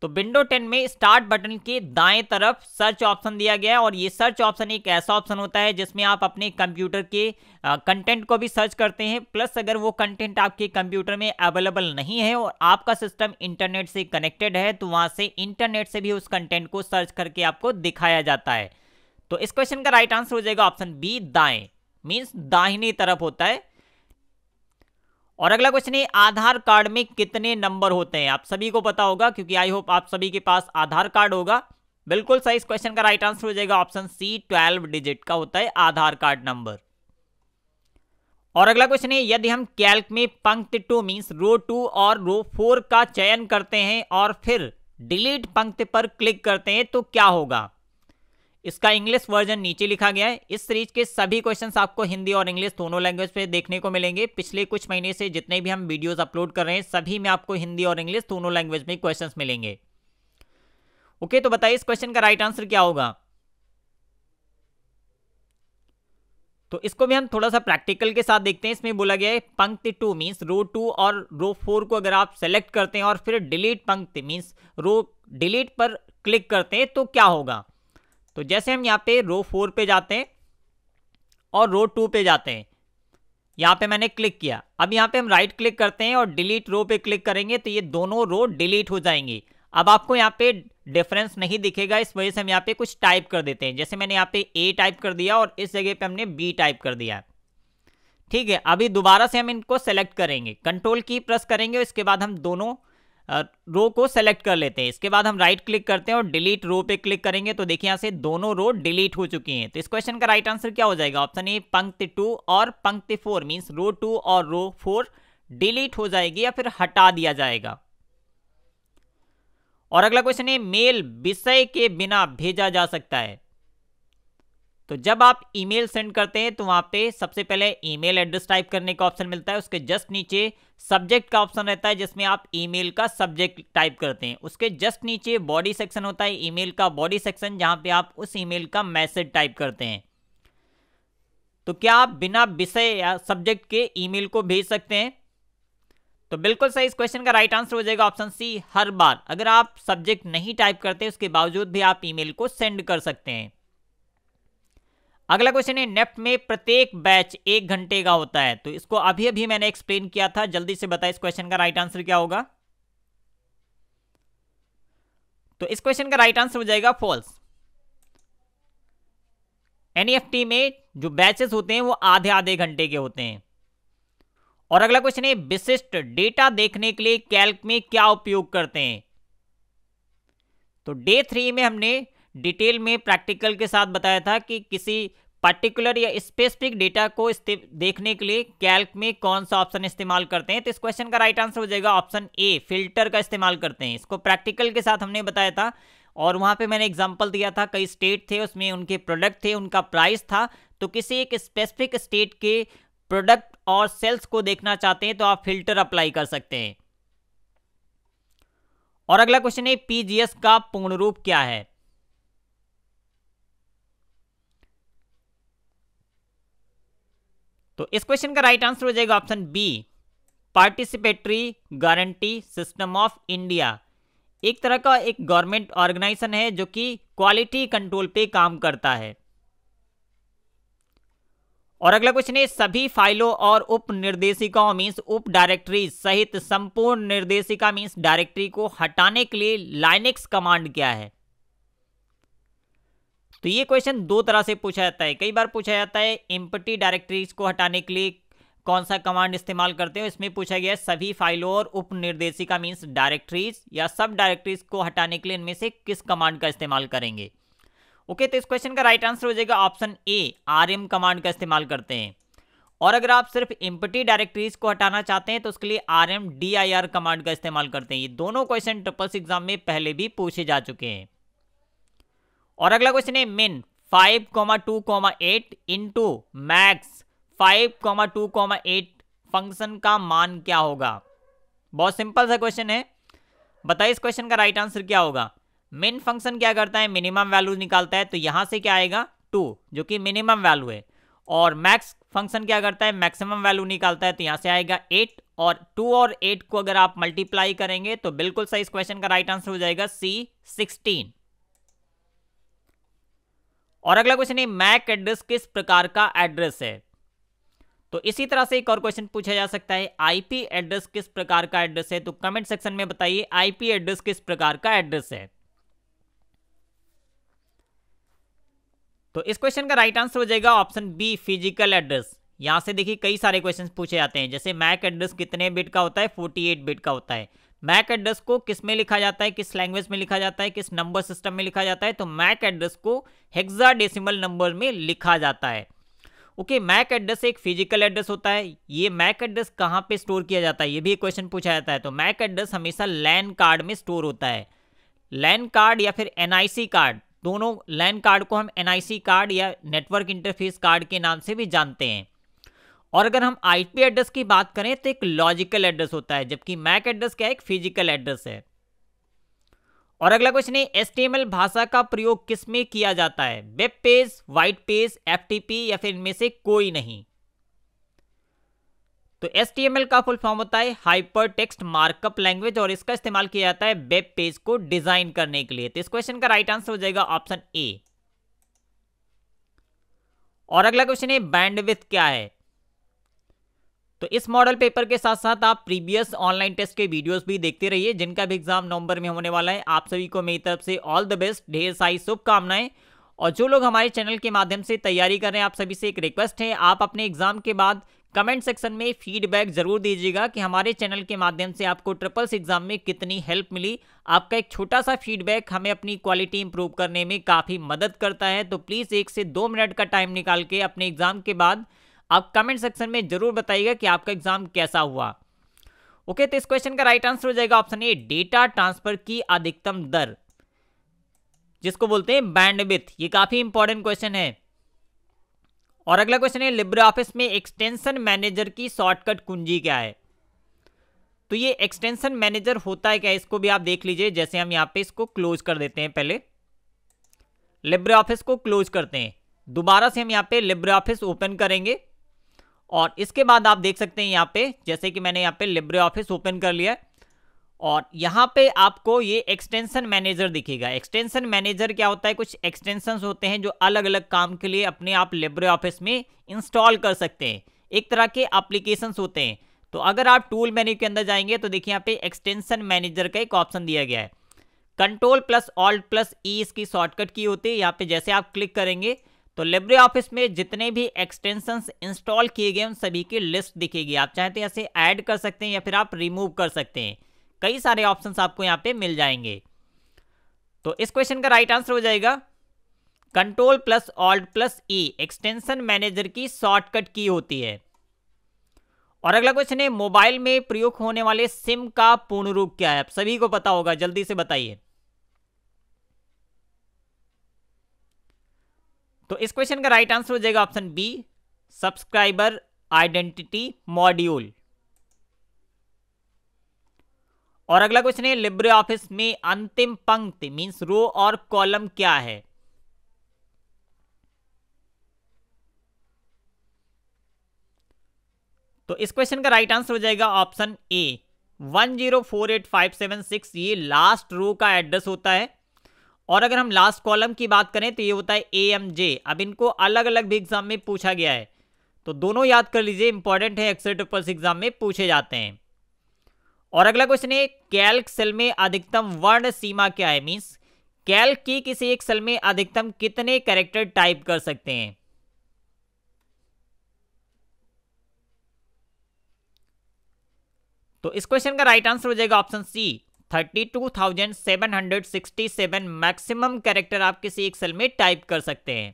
तो विंडो 10 में स्टार्ट बटन के दाएं तरफ सर्च ऑप्शन दिया गया है और ये सर्च ऑप्शन एक ऐसा ऑप्शन होता है जिसमें आप अपने कंप्यूटर के कंटेंट को भी सर्च करते हैं प्लस अगर वो कंटेंट आपके कंप्यूटर में अवेलेबल नहीं है और आपका सिस्टम इंटरनेट से कनेक्टेड है तो वहाँ से इंटरनेट से भी उस कंटेंट को सर्च करके आपको दिखाया जाता है तो इस क्वेश्चन का राइट आंसर हो जाएगा ऑप्शन बी दाएं मीन्स दाहिनी तरफ होता है और अगला क्वेश्चन है आधार कार्ड में कितने नंबर होते हैं आप सभी को पता होगा क्योंकि आई होप आप सभी के पास आधार कार्ड होगा बिल्कुल सही इस क्वेश्चन का राइट आंसर हो जाएगा ऑप्शन सी ट्वेल्व डिजिट का होता है आधार कार्ड नंबर और अगला क्वेश्चन है यदि हम कैल्क में पंक्ति टू मीन्स रो टू और रो फोर का चयन करते हैं और फिर डिलीट पंक्ति पर क्लिक करते हैं तो क्या होगा इसका इंग्लिश वर्जन नीचे लिखा गया है इस सीरीज के सभी क्वेश्चंस आपको हिंदी और इंग्लिश दोनों लैंग्वेज पे देखने को मिलेंगे पिछले कुछ महीने से जितने भी हम वीडियोस अपलोड कर रहे हैं सभी में आपको हिंदी और इंग्लिश दोनों लैंग्वेज में क्वेश्चंस मिलेंगे ओके तो बताइए इस क्वेश्चन का राइट आंसर क्या होगा तो इसको भी हम थोड़ा सा प्रैक्टिकल के साथ देखते हैं इसमें बोला गया है पंक्ति टू मीन्स रो टू और रो फोर को अगर आप सेलेक्ट करते हैं और फिर डिलीट पंक्ति मीन्स रो डिलीट पर क्लिक करते हैं तो क्या होगा तो जैसे हम यहाँ पे रो फोर पे जाते हैं और रो टू पे जाते हैं यहाँ पे मैंने क्लिक किया अब यहाँ पे हम राइट क्लिक करते हैं और डिलीट रो पे क्लिक करेंगे तो ये दोनों रो डिलीट हो जाएंगी अब आपको यहाँ पे डिफरेंस नहीं दिखेगा इस वजह से हम यहाँ पे कुछ टाइप कर देते हैं जैसे मैंने यहाँ पे ए टाइप कर दिया और इस जगह पे हमने बी टाइप कर दिया ठीक है अभी दोबारा से हम इनको सेलेक्ट करेंगे कंट्रोल की प्रेस करेंगे उसके बाद हम दोनों रो को सेलेक्ट कर लेते हैं इसके बाद हम राइट क्लिक करते हैं और डिलीट रो पे क्लिक करेंगे तो देखिए यहाँ से दोनों रो डिलीट हो चुकी हैं तो इस क्वेश्चन का राइट आंसर क्या हो जाएगा ऑप्शन ए पंक्ति टू और पंक्ति फोर मीन्स रो टू और रो फोर डिलीट हो जाएगी या फिर हटा दिया जाएगा और अगला क्वेश्चन है मेल विषय के बिना भेजा जा सकता है तो जब आप ईमेल सेंड करते हैं तो वहाँ पे सबसे पहले ईमेल एड्रेस टाइप करने का ऑप्शन मिलता है उसके जस्ट नीचे सब्जेक्ट का ऑप्शन रहता है जिसमें आप ईमेल का सब्जेक्ट टाइप करते हैं उसके जस्ट नीचे बॉडी सेक्शन होता है ईमेल का बॉडी सेक्शन जहाँ पे आप उस ईमेल का मैसेज टाइप करते हैं तो क्या आप बिना विषय या सब्जेक्ट के ईमेल को भेज सकते हैं तो बिल्कुल सही इस क्वेश्चन का राइट आंसर हो जाएगा ऑप्शन सी हर बार अगर आप सब्जेक्ट नहीं टाइप करते उसके बावजूद भी आप ईमेल को सेंड कर सकते हैं अगला क्वेश्चन है नेफ्ट में प्रत्येक बैच एक घंटे का होता है तो इसको अभी अभी मैंने एक्सप्लेन किया था जल्दी से बताए इस क्वेश्चन का राइट आंसर क्या होगा तो इस क्वेश्चन का राइट आंसर हो जाएगा फॉल्स एनईएफटी e में जो बैचेस होते हैं वो आधे आधे घंटे के होते हैं और अगला क्वेश्चन है विशिष्ट डेटा देखने के लिए कैल्क में क्या उपयोग करते हैं तो डे थ्री में हमने डिटेल में प्रैक्टिकल के साथ बताया था कि किसी पर्टिकुलर या स्पेसिफिक डेटा को देखने के लिए कैल्क में कौन सा ऑप्शन इस्तेमाल करते हैं तो इस क्वेश्चन का राइट आंसर हो जाएगा ऑप्शन ए फिल्टर का इस्तेमाल करते हैं इसको प्रैक्टिकल के साथ हमने बताया था और वहाँ पे मैंने एग्जांपल दिया था कई स्टेट थे उसमें उनके प्रोडक्ट थे उनका प्राइस था तो किसी एक स्पेसिफिक स्टेट के प्रोडक्ट और सेल्स को देखना चाहते हैं तो आप फिल्टर अप्लाई कर सकते हैं और अगला क्वेश्चन है पीजीएस का पूर्ण रूप क्या है तो इस क्वेश्चन का राइट आंसर हो जाएगा option B participatory guarantee system of India एक तरह का एक गवर्नमेंट ऑर्गेनाइजेशन है जो कि क्वालिटी कंट्रोल पे काम करता है और अगला क्वेश्चन है सभी फाइलों और उप निर्देशिकाओं मीन्स उप डायरेक्टरी सहित संपूर्ण निर्देशिका मीन्स डायरेक्टरी को हटाने के लिए लाइनेक्स कमांड क्या है तो ये क्वेश्चन दो तरह से पूछा जाता है कई बार पूछा जाता है एम्पटी डायरेक्टरीज को हटाने के लिए कौन सा कमांड इस्तेमाल करते हो इसमें पूछा गया है सभी फाइलों और निर्देशिका मीन्स डायरेक्टरीज या सब डायरेक्टरीज को हटाने के लिए इनमें से किस कमांड का इस्तेमाल करेंगे ओके तो इस क्वेश्चन का राइट आंसर हो जाएगा option A R M command का इस्तेमाल करते हैं और अगर आप सिर्फ एम्पटी डायरेक्टरीज को हटाना चाहते हैं तो उसके लिए R M D I R command का इस्तेमाल करते हैं ये दोनों क्वेश्चन ट्रिपल्स एग्जाम में पहले भी पूछे जा चुके हैं और अगला क्वेश्चन है min five comma two comma eight to max five comma two comma eight function का मान क्या होगा बहुत सिंपल सा क्वेश्चन है बताइए इस क्वेश्चन का राइट आंसर क्या होगा मिन फंक्शन क्या करता है मिनिमम वैल्यू निकालता है तो यहाँ से क्या आएगा टू जो कि मिनिमम वैल्यू है और मैक्स फंक्शन क्या करता है मैक्सिमम वैल्यू निकालता है तो यहाँ से आएगा एट और टू और एट को अगर आप मल्टीप्लाई करेंगे तो बिल्कुल सही इस क्वेश्चन का राइट आंसर हो जाएगा सी सिक्सटीन और अगला क्वेश्चन है मैक एड्रेस किस प्रकार का एड्रेस है तो इसी तरह से एक और क्वेश्चन पूछा जा सकता है आईपी एड्रेस किस प्रकार का एड्रेस है तो कमेंट सेक्शन में बताइए आईपी एड्रेस किस प्रकार का एड्रेस है तो इस क्वेश्चन का राइट आंसर हो जाएगा ऑप्शन बी फिजिकल एड्रेस यहां से देखिए कई सारे क्वेश्चन पूछे जाते हैं जैसे मैक एड्रेस कितने बिट का होता है 48 बिट का होता है मैक एड्रेस को किस में लिखा जाता है किस लैंग्वेज में लिखा जाता है किस नंबर सिस्टम में लिखा जाता है तो मैक एड्रेस को हेक्सा डेसिमल नंबर में लिखा जाता है ओके मैक एड्रेस एक फिजिकल एड्रेस होता है ये मैक एड्रेस कहाँ पे स्टोर किया जाता है ये भी एक क्वेश्चन पूछा जाता है तो मैक एड्रेस हमेशा लैन कार्ड में स्टोर होता है लैन कार्ड या फिर एन कार्ड दोनों लैन कार्ड को हम एन कार्ड या नेटवर्क इंटरफेस कार्ड के नाम से भी जानते हैं और अगर हम आईपी एड्रेस की बात करें तो एक लॉजिकल एड्रेस होता है जबकि मैक एड्रेस क्या है एक फिजिकल एड्रेस है और अगला क्वेश्चन है एस भाषा का प्रयोग किस में किया जाता है web page white page F या फिर इनमें से कोई नहीं तो एस का फुल फॉर्म होता है हाइपर टेक्स्ट मार्कअप लैंग्वेज और इसका इस्तेमाल किया जाता है वेब पेज को डिजाइन करने के लिए तो इस क्वेश्चन का राइट आंसर हो जाएगा ऑप्शन ए और अगला क्वेश्चन है बैंडविथ क्या है तो इस मॉडल पेपर के साथ साथ आप प्रीवियस ऑनलाइन टेस्ट के वीडियोस भी देखते रहिए जिनका भी एग्जाम नवंबर में होने वाला है आप सभी को मेरी तरफ से ऑल द बेस्ट ढेर सारी शुभकामनाएं और जो लोग हमारे चैनल के माध्यम से तैयारी कर रहे हैं आप सभी से एक रिक्वेस्ट है आप अपने एग्जाम के बाद कमेंट सेक्शन में फीडबैक जरूर दीजिएगा कि हमारे चैनल के माध्यम से आपको ट्रिपल्स एग्जाम में कितनी हेल्प मिली आपका एक छोटा सा फीडबैक हमें अपनी क्वालिटी इंप्रूव करने में काफ़ी मदद करता है तो प्लीज़ एक से दो मिनट का टाइम निकाल के अपने एग्जाम के बाद आप कमेंट सेक्शन में जरूर बताइएगा कि आपका एग्जाम कैसा हुआ ओके तो इस क्वेश्चन का राइट आंसर हो जाएगा ऑप्शन ए डेटा ट्रांसफर की अधिकतम दर जिसको बोलते हैं बैंडविथ ये काफी इंपॉर्टेंट क्वेश्चन है और अगला क्वेश्चन है लिब्रे ऑफिस में एक्सटेंशन मैनेजर की शॉर्टकट कुंजी क्या है तो ये एक्सटेंशन मैनेजर होता है क्या इसको भी आप देख लीजिए जैसे हम यहां पे इसको क्लोज कर देते हैं पहले लिब्रे ऑफिस को क्लोज करते हैं दोबारा से हम यहां पे लिब्रे ऑफिस ओपन करेंगे और इसके बाद आप देख सकते हैं यहाँ पे जैसे कि मैंने यहाँ पे लिब्रे ऑफिस ओपन कर लिया और यहाँ पे आपको ये एक्सटेंशन मैनेजर दिखेगा एक्सटेंशन मैनेजर क्या होता है कुछ एक्सटेंशन होते हैं जो अलग अलग काम के लिए अपने आप लिब्रे ऑफिस में इंस्टॉल कर सकते हैं एक तरह के एप्लीकेशंस होते हैं तो अगर आप टूल मेन्यू के अंदर जाएंगे तो देखिए यहाँ पे एक्सटेंशन मैनेजर का एक ऑप्शन दिया गया है control plus alt plus E इसकी शॉर्टकट की होती है यहाँ पे जैसे आप क्लिक करेंगे तो लिब्रे ऑफिस में जितने भी एक्सटेंशन इंस्टॉल किए गए उन सभी की लिस्ट दिखेगी आप चाहते हैं ऐसे तो ऐड कर सकते हैं या फिर आप रिमूव कर सकते हैं कई सारे ऑप्शंस आपको यहाँ पे मिल जाएंगे तो इस क्वेश्चन का राइट आंसर हो जाएगा control plus alt plus E extension manager की शॉर्टकट की होती है और अगला क्वेश्चन है मोबाइल में प्रयोग होने वाले सिम का पूर्ण रूप क्या है आप सभी को पता होगा जल्दी से बताइए तो इस क्वेश्चन का राइट आंसर हो जाएगा option B subscriber identity module और अगला क्वेश्चन है लिब्रे ऑफिस में अंतिम पंक्ति मींस रो और कॉलम क्या है तो इस क्वेश्चन का राइट आंसर हो जाएगा ऑप्शन ए 1048576 ये लास्ट रो का एड्रेस होता है और अगर हम लास्ट कॉलम की बात करें तो ये होता है ए एम जे अब इनको अलग अलग भी एग्जाम में पूछा गया है तो दोनों याद कर लीजिए इंपॉर्टेंट है एक्सर ट्रिपल्स एग्जाम में पूछे जाते हैं और अगला क्वेश्चन है कैल्क सेल में अधिकतम वर्ण सीमा क्या है मीन्स कैल्क की किसी एक सेल में अधिकतम कितने कैरेक्टर टाइप कर सकते हैं तो इस क्वेश्चन का राइट आंसर हो जाएगा ऑप्शन सी 32,767 मैक्सिमम कैरेक्टर आप किसी एक सेल में टाइप कर सकते हैं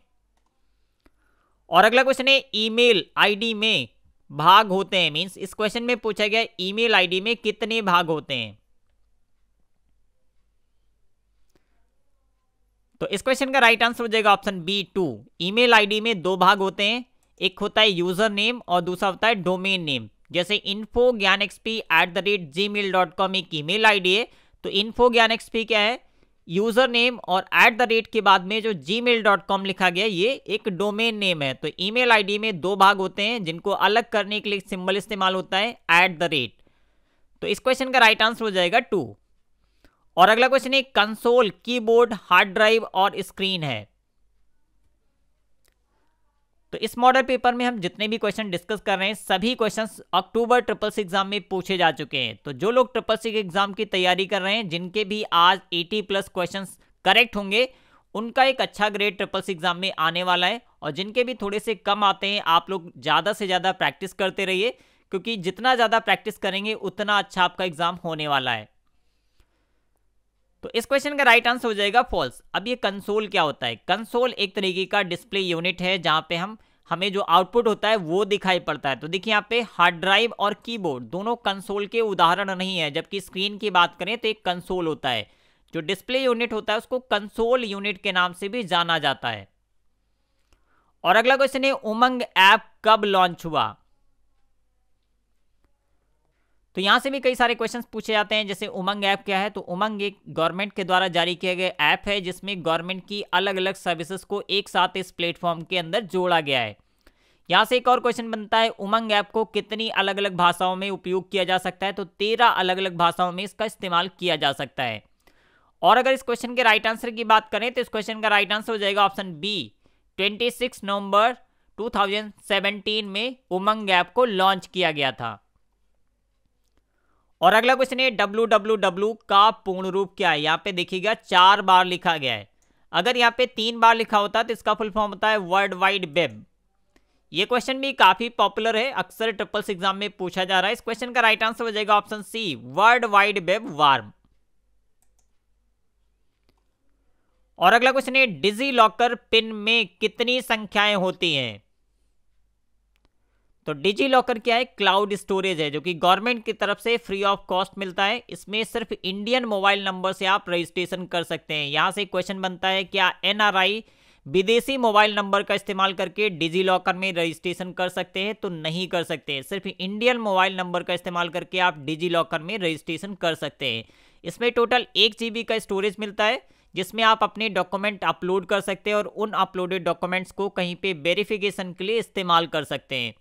और अगला क्वेश्चन है ईमेल आईडी में भाग होते हैं मींस इस क्वेश्चन में पूछा गया ईमेल आईडी में कितने भाग होते हैं तो इस क्वेश्चन का राइट आंसर हो जाएगा option B two email ID में दो भाग होते हैं एक होता है यूजर नेम और दूसरा होता है डोमेन नेम जैसे info Gyan XP at the rate G mail dot com एक ई मेल आई डी है तो इन्फो ज्ञान एक्सपी क्या है यूजर नेम और एट द रेट के बाद में जो जी मेल डॉट कॉम लिखा गया ये एक डोमेन नेम है तो ई मेल आई डी में दो भाग होते हैं जिनको अलग करने के लिए सिंबल इस्तेमाल होता है एट द रेट तो इस क्वेश्चन का राइट आंसर हो जाएगा टू और अगला क्वेश्चन है कंसोल कीबोर्ड हार्ड ड्राइव और स्क्रीन है तो इस मॉडल पेपर में हम जितने भी क्वेश्चन डिस्कस कर रहे हैं सभी questions October triple C exam में पूछे जा चुके हैं तो जो लोग ट्रिपल सी एग्जाम की तैयारी कर रहे हैं जिनके भी आज 80 प्लस क्वेश्चंस करेक्ट होंगे उनका एक अच्छा ग्रेड ट्रिपल सी एग्जाम में आने वाला है और जिनके भी थोड़े से कम आते हैं आप लोग ज़्यादा से ज़्यादा प्रैक्टिस करते रहिए क्योंकि जितना ज़्यादा प्रैक्टिस करेंगे उतना अच्छा आपका एग्जाम होने वाला है तो इस क्वेश्चन का राइट आंसर हो जाएगा फॉल्स अब ये कंसोल क्या होता है कंसोल एक तरीके का डिस्प्ले यूनिट है जहाँ पे हम हमें जो आउटपुट होता है वो दिखाई पड़ता है तो देखिए यहाँ पे हार्ड ड्राइव और कीबोर्ड दोनों कंसोल के उदाहरण नहीं है जबकि स्क्रीन की बात करें तो एक कंसोल होता है जो डिस्प्ले यूनिट होता है उसको कंसोल यूनिट के नाम से भी जाना जाता है और अगला क्वेश्चन है उमंग ऐप कब लॉन्च हुआ तो यहाँ से भी कई सारे क्वेश्चन पूछे जाते हैं जैसे उमंग ऐप क्या है तो उमंग एक गवर्नमेंट के द्वारा जारी किया गया ऐप है जिसमें गवर्नमेंट की अलग अलग सर्विसेज को एक साथ इस प्लेटफॉर्म के अंदर जोड़ा गया है यहाँ से एक और क्वेश्चन बनता है उमंग ऐप को कितनी अलग अलग भाषाओं में उपयोग किया जा सकता है तो तेरह अलग अलग भाषाओं में इसका इस्तेमाल किया जा सकता है और अगर इस क्वेश्चन के राइट आंसर की बात करें तो इस क्वेश्चन का राइट आंसर हो जाएगा ऑप्शन बी 26 नवंबर 2017 में उमंग ऐप को लॉन्च किया गया था और अगला क्वेश्चन है डब्लू डब्लू डब्लू का पूर्ण रूप क्या है यहाँ पे देखिएगा चार बार लिखा गया है अगर यहाँ पे तीन बार लिखा होता तो इसका फुल फॉर्म होता है वर्ल्ड वाइड वेब ये क्वेश्चन भी काफी पॉपुलर है अक्सर ट्रिपल्स एग्जाम में पूछा जा रहा है इस क्वेश्चन का राइट आंसर हो जाएगा option C world wide web warm और अगला क्वेश्चन है डिजी लॉकर पिन में कितनी संख्याएं होती हैं तो डिजी लॉकर क्या है क्लाउड स्टोरेज है जो कि गवर्नमेंट की तरफ से फ्री ऑफ कॉस्ट मिलता है इसमें सिर्फ इंडियन मोबाइल नंबर से आप रजिस्ट्रेशन कर सकते हैं यहाँ से क्वेश्चन बनता है क्या एनआरआई विदेशी मोबाइल नंबर का इस्तेमाल करके डिजी लॉकर में रजिस्ट्रेशन कर सकते हैं तो नहीं कर सकते सिर्फ इंडियन मोबाइल नंबर का इस्तेमाल करके आप डिजी लॉकर में रजिस्ट्रेशन कर सकते हैं इसमें टोटल एक जी का स्टोरेज मिलता है जिसमें आप अपने डॉक्यूमेंट अपलोड कर सकते हैं और उन अपलोडेड डॉक्यूमेंट्स को कहीं पे वेरिफिकेशन के लिए इस्तेमाल कर सकते हैं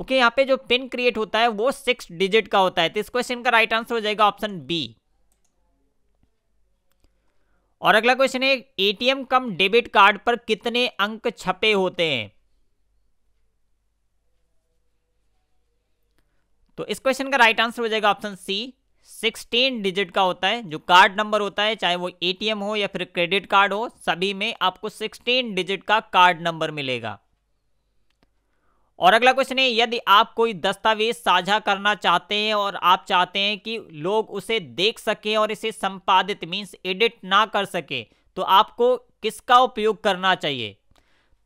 ओके यहाँ पे जो पिन क्रिएट होता है वो सिक्स डिजिट का होता है तो इस क्वेश्चन का राइट आंसर हो जाएगा ऑप्शन बी और अगला क्वेश्चन है एटीएम कम डेबिट कार्ड पर कितने अंक छपे होते हैं तो इस क्वेश्चन का राइट आंसर हो जाएगा ऑप्शन सी सिक्सटीन डिजिट का होता है जो कार्ड नंबर होता है चाहे वो एटीएम हो या फिर क्रेडिट कार्ड हो सभी में आपको सिक्सटीन डिजिट का कार्ड नंबर मिलेगा और अगला क्वेश्चन है यदि आप कोई दस्तावेज साझा करना चाहते हैं और आप चाहते हैं कि लोग उसे देख सकें और इसे संपादित मीन्स एडिट ना कर सके तो आपको किसका उपयोग करना चाहिए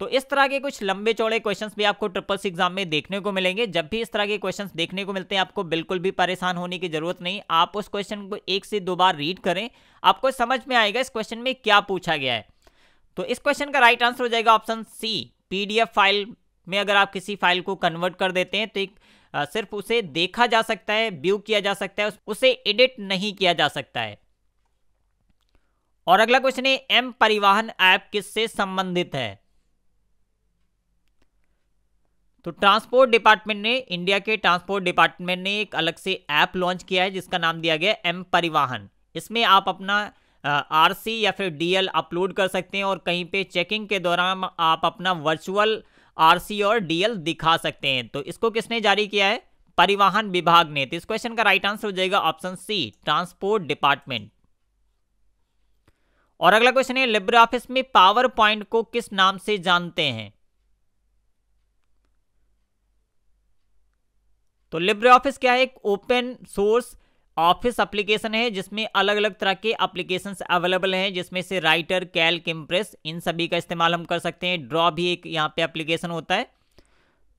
तो इस तरह के कुछ लंबे चौड़े क्वेश्चंस भी आपको ट्रिपल सी एग्जाम में देखने को मिलेंगे जब भी इस तरह के क्वेश्चंस देखने को मिलते हैं आपको बिल्कुल भी परेशान होने की जरूरत नहीं आप उस क्वेश्चन को एक से दो बार रीड करें आपको समझ में आएगा इस क्वेश्चन में क्या पूछा गया है तो इस क्वेश्चन का राइट आंसर हो जाएगा ऑप्शन सी पीडीएफ फाइल में अगर आप किसी फाइल को कन्वर्ट कर देते हैं तो एक सिर्फ उसे देखा जा सकता है व्यू किया जा सकता है उसे एडिट नहीं किया जा सकता है और अगला क्वेश्चन है एम परिवहन ऐप किससे संबंधित है तो ट्रांसपोर्ट डिपार्टमेंट ने इंडिया के ट्रांसपोर्ट डिपार्टमेंट ने एक अलग से ऐप लॉन्च किया है जिसका नाम दिया गया एम परिवहन इसमें आप अपना आरसी या फिर डीएल अपलोड कर सकते हैं और कहीं पे चेकिंग के दौरान आप अपना वर्चुअल आरसी और डीएल दिखा सकते हैं तो इसको किसने जारी किया है परिवहन विभाग ने तो इस क्वेश्चन का राइट आंसर हो जाएगा ऑप्शन सी ट्रांसपोर्ट डिपार्टमेंट और अगला क्वेश्चन है लिब्रे ऑफिस में पावर पॉइंट को किस नाम से जानते हैं तो लिब्रे ऑफिस क्या है एक ओपन सोर्स ऑफिस एप्लीकेशन है जिसमें अलग अलग तरह के एप्लीकेशंस अवेलेबल हैं जिसमें से राइटर कैल किम्प्रेस इन सभी का इस्तेमाल हम कर सकते हैं ड्रॉ भी एक यहाँ पे एप्लीकेशन होता है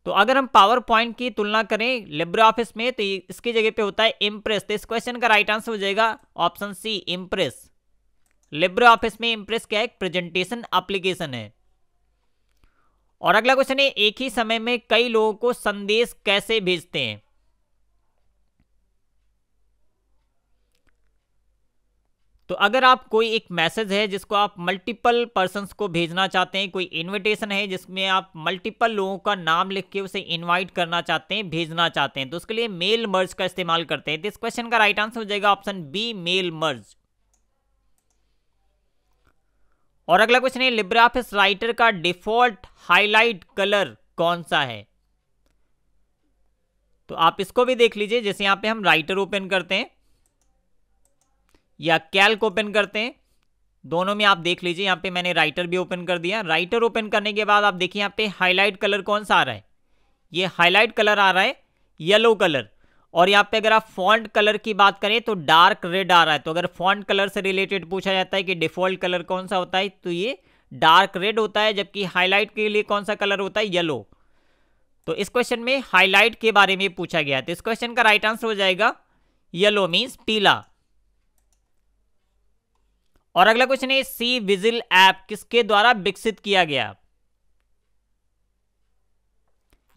तो अगर हम पावर पॉइंट की तुलना करें लिब्रे ऑफिस में तो इसकी जगह पे होता है इम्प्रेस तो इस क्वेश्चन का राइट आंसर हो जाएगा option C impress Libre Office में इम्प्रेस क्या एक प्रेजेंटेशन एप्लीकेशन है और अगला क्वेश्चन है एक ही समय में कई लोगों को संदेश कैसे भेजते हैं तो अगर आप कोई एक मैसेज है जिसको आप मल्टीपल पर्सन को भेजना चाहते हैं कोई इनविटेशन है जिसमें आप मल्टीपल लोगों का नाम लिख के उसे इनवाइट करना चाहते हैं भेजना चाहते हैं तो उसके लिए मेल मर्ज का इस्तेमाल करते हैं तो इस क्वेश्चन का राइट आंसर हो जाएगा ऑप्शन बी मेल मर्ज और अगला क्वेश्चन है लिब्राफिस राइटर का डिफॉल्ट हाईलाइट कलर कौन सा है तो आप इसको भी देख लीजिए जैसे यहां पे हम राइटर ओपन करते हैं या कैल्क ओपन करते हैं दोनों में आप देख लीजिए यहाँ पे मैंने राइटर भी ओपन कर दिया राइटर ओपन करने के बाद आप देखिए यहाँ पे हाईलाइट कलर कौन सा आ रहा है ये हाईलाइट कलर आ रहा है येलो कलर और यहाँ पे अगर आप फॉन्ट कलर की बात करें तो डार्क रेड आ रहा है तो अगर फॉन्ट कलर से रिलेटेड पूछा जाता है कि डिफॉल्ट कलर कौन सा होता है तो ये डार्क रेड होता है जबकि हाईलाइट के लिए कौन सा कलर होता है येलो तो इस क्वेश्चन में हाईलाइट के बारे में पूछा गया है तो इस क्वेश्चन का राइट आंसर हो जाएगा येलो मीन्स पीला और अगला क्वेश्चन है सी विजिल ऐप किसके द्वारा विकसित किया गया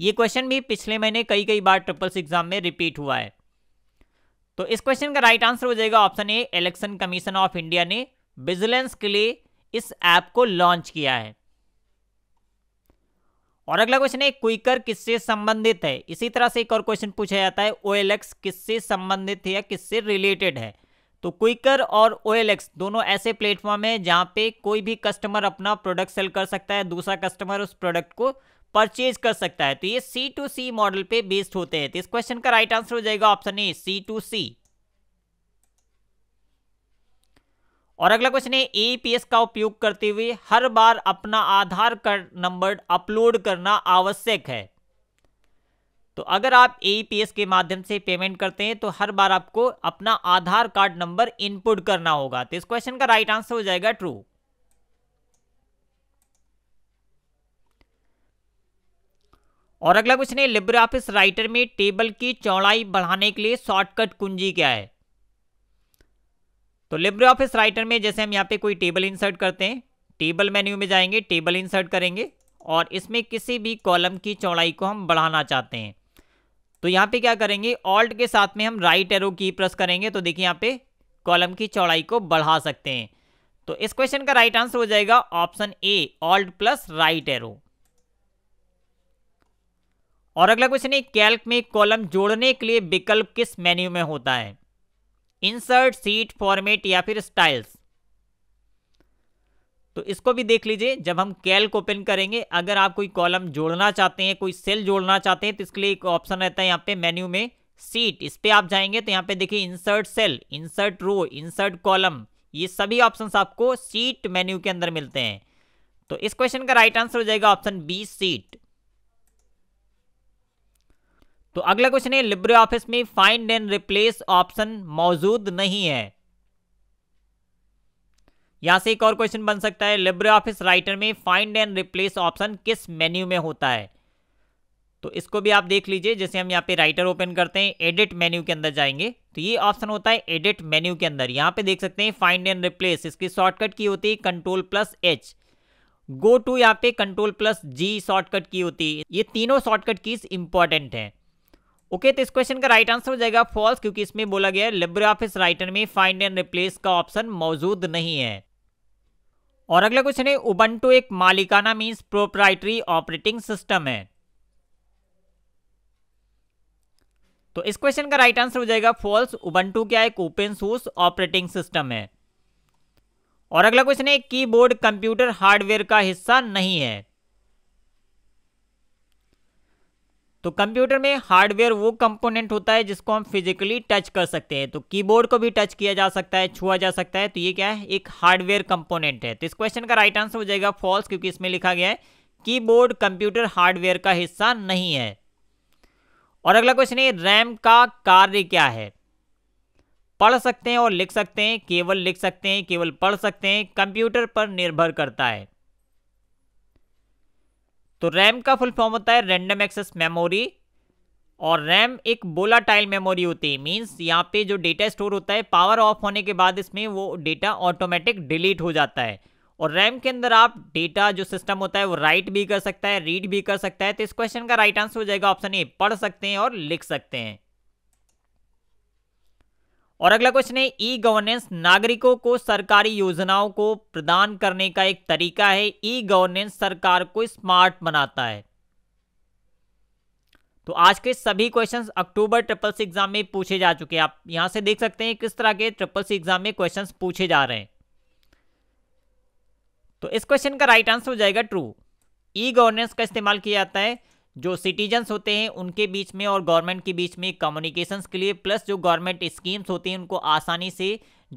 ये क्वेश्चन भी पिछले महीने कई कई बार ट्रिपल्स एग्जाम में रिपीट हुआ है तो इस क्वेश्चन का राइट आंसर हो जाएगा option A election commission of India ने विजिलेंस के लिए इस ऐप को लॉन्च किया है और अगला क्वेश्चन है क्विकर किससे संबंधित है इसी तरह से एक और क्वेश्चन पूछा जाता है ओ किससे संबंधित है या किससे रिलेटेड है तो क्विकर और ओ दोनों ऐसे प्लेटफॉर्म है जहाँ पे कोई भी कस्टमर अपना प्रोडक्ट सेल कर सकता है दूसरा कस्टमर उस प्रोडक्ट को परचेज कर सकता है तो ये सी टू सी मॉडल पे बेस्ड होते हैं तो इस क्वेश्चन का राइट आंसर हो जाएगा ऑप्शन ए सी टू सी और अगला क्वेश्चन है एपीएस का उपयोग करते हुए हर बार अपना आधार कार्ड नंबर अपलोड करना आवश्यक है तो अगर आप ए e के माध्यम से पेमेंट करते हैं तो हर बार आपको अपना आधार कार्ड नंबर इनपुट करना होगा तो इस क्वेश्चन का राइट आंसर हो जाएगा ट्रू और अगला क्वेश्चन है लिब्रे ऑफिस राइटर में टेबल की चौड़ाई बढ़ाने के लिए शॉर्टकट कुंजी क्या है तो लिब्रे ऑफिस राइटर में जैसे हम यहाँ पे कोई टेबल इंसर्ट करते हैं टेबल मेन्यू में जाएंगे टेबल इंसर्ट करेंगे और इसमें किसी भी कॉलम की चौड़ाई को हम बढ़ाना चाहते हैं तो यहाँ पे क्या करेंगे ऑल्ट के साथ में हम राइट एरो की प्रेस करेंगे तो देखिए यहाँ पे कॉलम की चौड़ाई को बढ़ा सकते हैं तो इस क्वेश्चन का राइट आंसर हो जाएगा option A alt plus right arrow और अगला क्वेश्चन है कैल्क में कॉलम जोड़ने के लिए विकल्प किस मेन्यू में होता है इंसर्ट सीट फॉर्मेट या फिर स्टाइल्स तो इसको भी देख लीजिए जब हम कैल्क ओपन करेंगे अगर आप कोई कॉलम जोड़ना चाहते हैं कोई सेल जोड़ना चाहते हैं तो इसके लिए एक ऑप्शन रहता है यहाँ पे मेन्यू में सीट इस पर आप जाएंगे तो यहाँ पे देखिए insert cell insert row insert column ये सभी ऑप्शन आपको सीट मेन्यू के अंदर मिलते हैं तो इस क्वेश्चन का राइट आंसर हो जाएगा ऑप्शन बी सीट तो अगला क्वेश्चन है लिब्रे ऑफिस में फाइंड एंड रिप्लेस ऑप्शन मौजूद नहीं है यहाँ से एक और क्वेश्चन बन सकता है लिब्रे ऑफिस राइटर में फाइंड एंड रिप्लेस ऑप्शन किस मेन्यू में होता है तो इसको भी आप देख लीजिए जैसे हम यहाँ पे राइटर ओपन करते हैं एडिट मेन्यू के अंदर जाएंगे तो ये ऑप्शन होता है एडिट मेन्यू के अंदर यहाँ पे देख सकते हैं फाइंड एंड रिप्लेस इसकी शॉर्टकट की होती है control plus H go to यहाँ पे कंट्रोल प्लस जी शॉर्टकट की होती है ये तीनों शॉर्टकट कीज इंपॉर्टेंट हैं ओके तो इस क्वेश्चन का राइट आंसर हो जाएगा फॉल्स क्योंकि इसमें बोला गया है लिब्रे ऑफिस राइटर में फाइंड एंड रिप्लेस का ऑप्शन मौजूद नहीं है और अगला क्वेश्चन है उबंटू एक मालिकाना मीन्स प्रोप्राइटरी ऑपरेटिंग सिस्टम है तो इस क्वेश्चन का राइट आंसर हो जाएगा फॉल्स उबंटू क्या एक ओपन सोर्स ऑपरेटिंग सिस्टम है और अगला क्वेश्चन है कीबोर्ड कंप्यूटर हार्डवेयर का हिस्सा नहीं है तो कंप्यूटर में हार्डवेयर वो कंपोनेंट होता है जिसको हम फिजिकली टच कर सकते हैं तो कीबोर्ड को भी टच किया जा सकता है छुआ जा सकता है तो ये क्या है एक हार्डवेयर कंपोनेंट है तो इस क्वेश्चन का राइट आंसर हो जाएगा फॉल्स क्योंकि इसमें लिखा गया है कीबोर्ड कंप्यूटर हार्डवेयर का हिस्सा नहीं है और अगला क्वेश्चन है रैम का कार्य क्या है पढ़ सकते हैं और लिख सकते हैं केवल लिख सकते हैं केवल पढ़ सकते हैं कंप्यूटर पर निर्भर करता है तो रैम का फुल फॉर्म होता है रैंडम एक्सेस मेमोरी और रैम एक बोलाटाइल मेमोरी होती है मीन्स यहाँ पे जो डेटा स्टोर होता है पावर ऑफ होने के बाद इसमें वो डेटा ऑटोमेटिक डिलीट हो जाता है और रैम के अंदर आप डेटा जो सिस्टम होता है वो राइट भी कर सकता है रीड भी कर सकता है तो इस क्वेश्चन का राइट आंसर हो जाएगा ऑप्शन ए पढ़ सकते हैं और लिख सकते हैं और अगला क्वेश्चन है ई गवर्नेंस नागरिकों को सरकारी योजनाओं को प्रदान करने का एक तरीका है ई गवर्नेंस सरकार को स्मार्ट बनाता है तो आज के सभी questions October triple C exam में पूछे जा चुके हैं आप यहां से देख सकते हैं किस तरह के ट्रिपल सी एग्जाम में क्वेश्चंस पूछे जा रहे हैं तो इस क्वेश्चन का राइट आंसर हो जाएगा ट्रू ई गवर्नेंस का इस्तेमाल किया जाता है जो सिटीजन्स होते हैं उनके बीच में और गवर्नमेंट के बीच में कम्युनिकेशंस के लिए प्लस जो गवर्नमेंट स्कीम्स होती हैं उनको आसानी से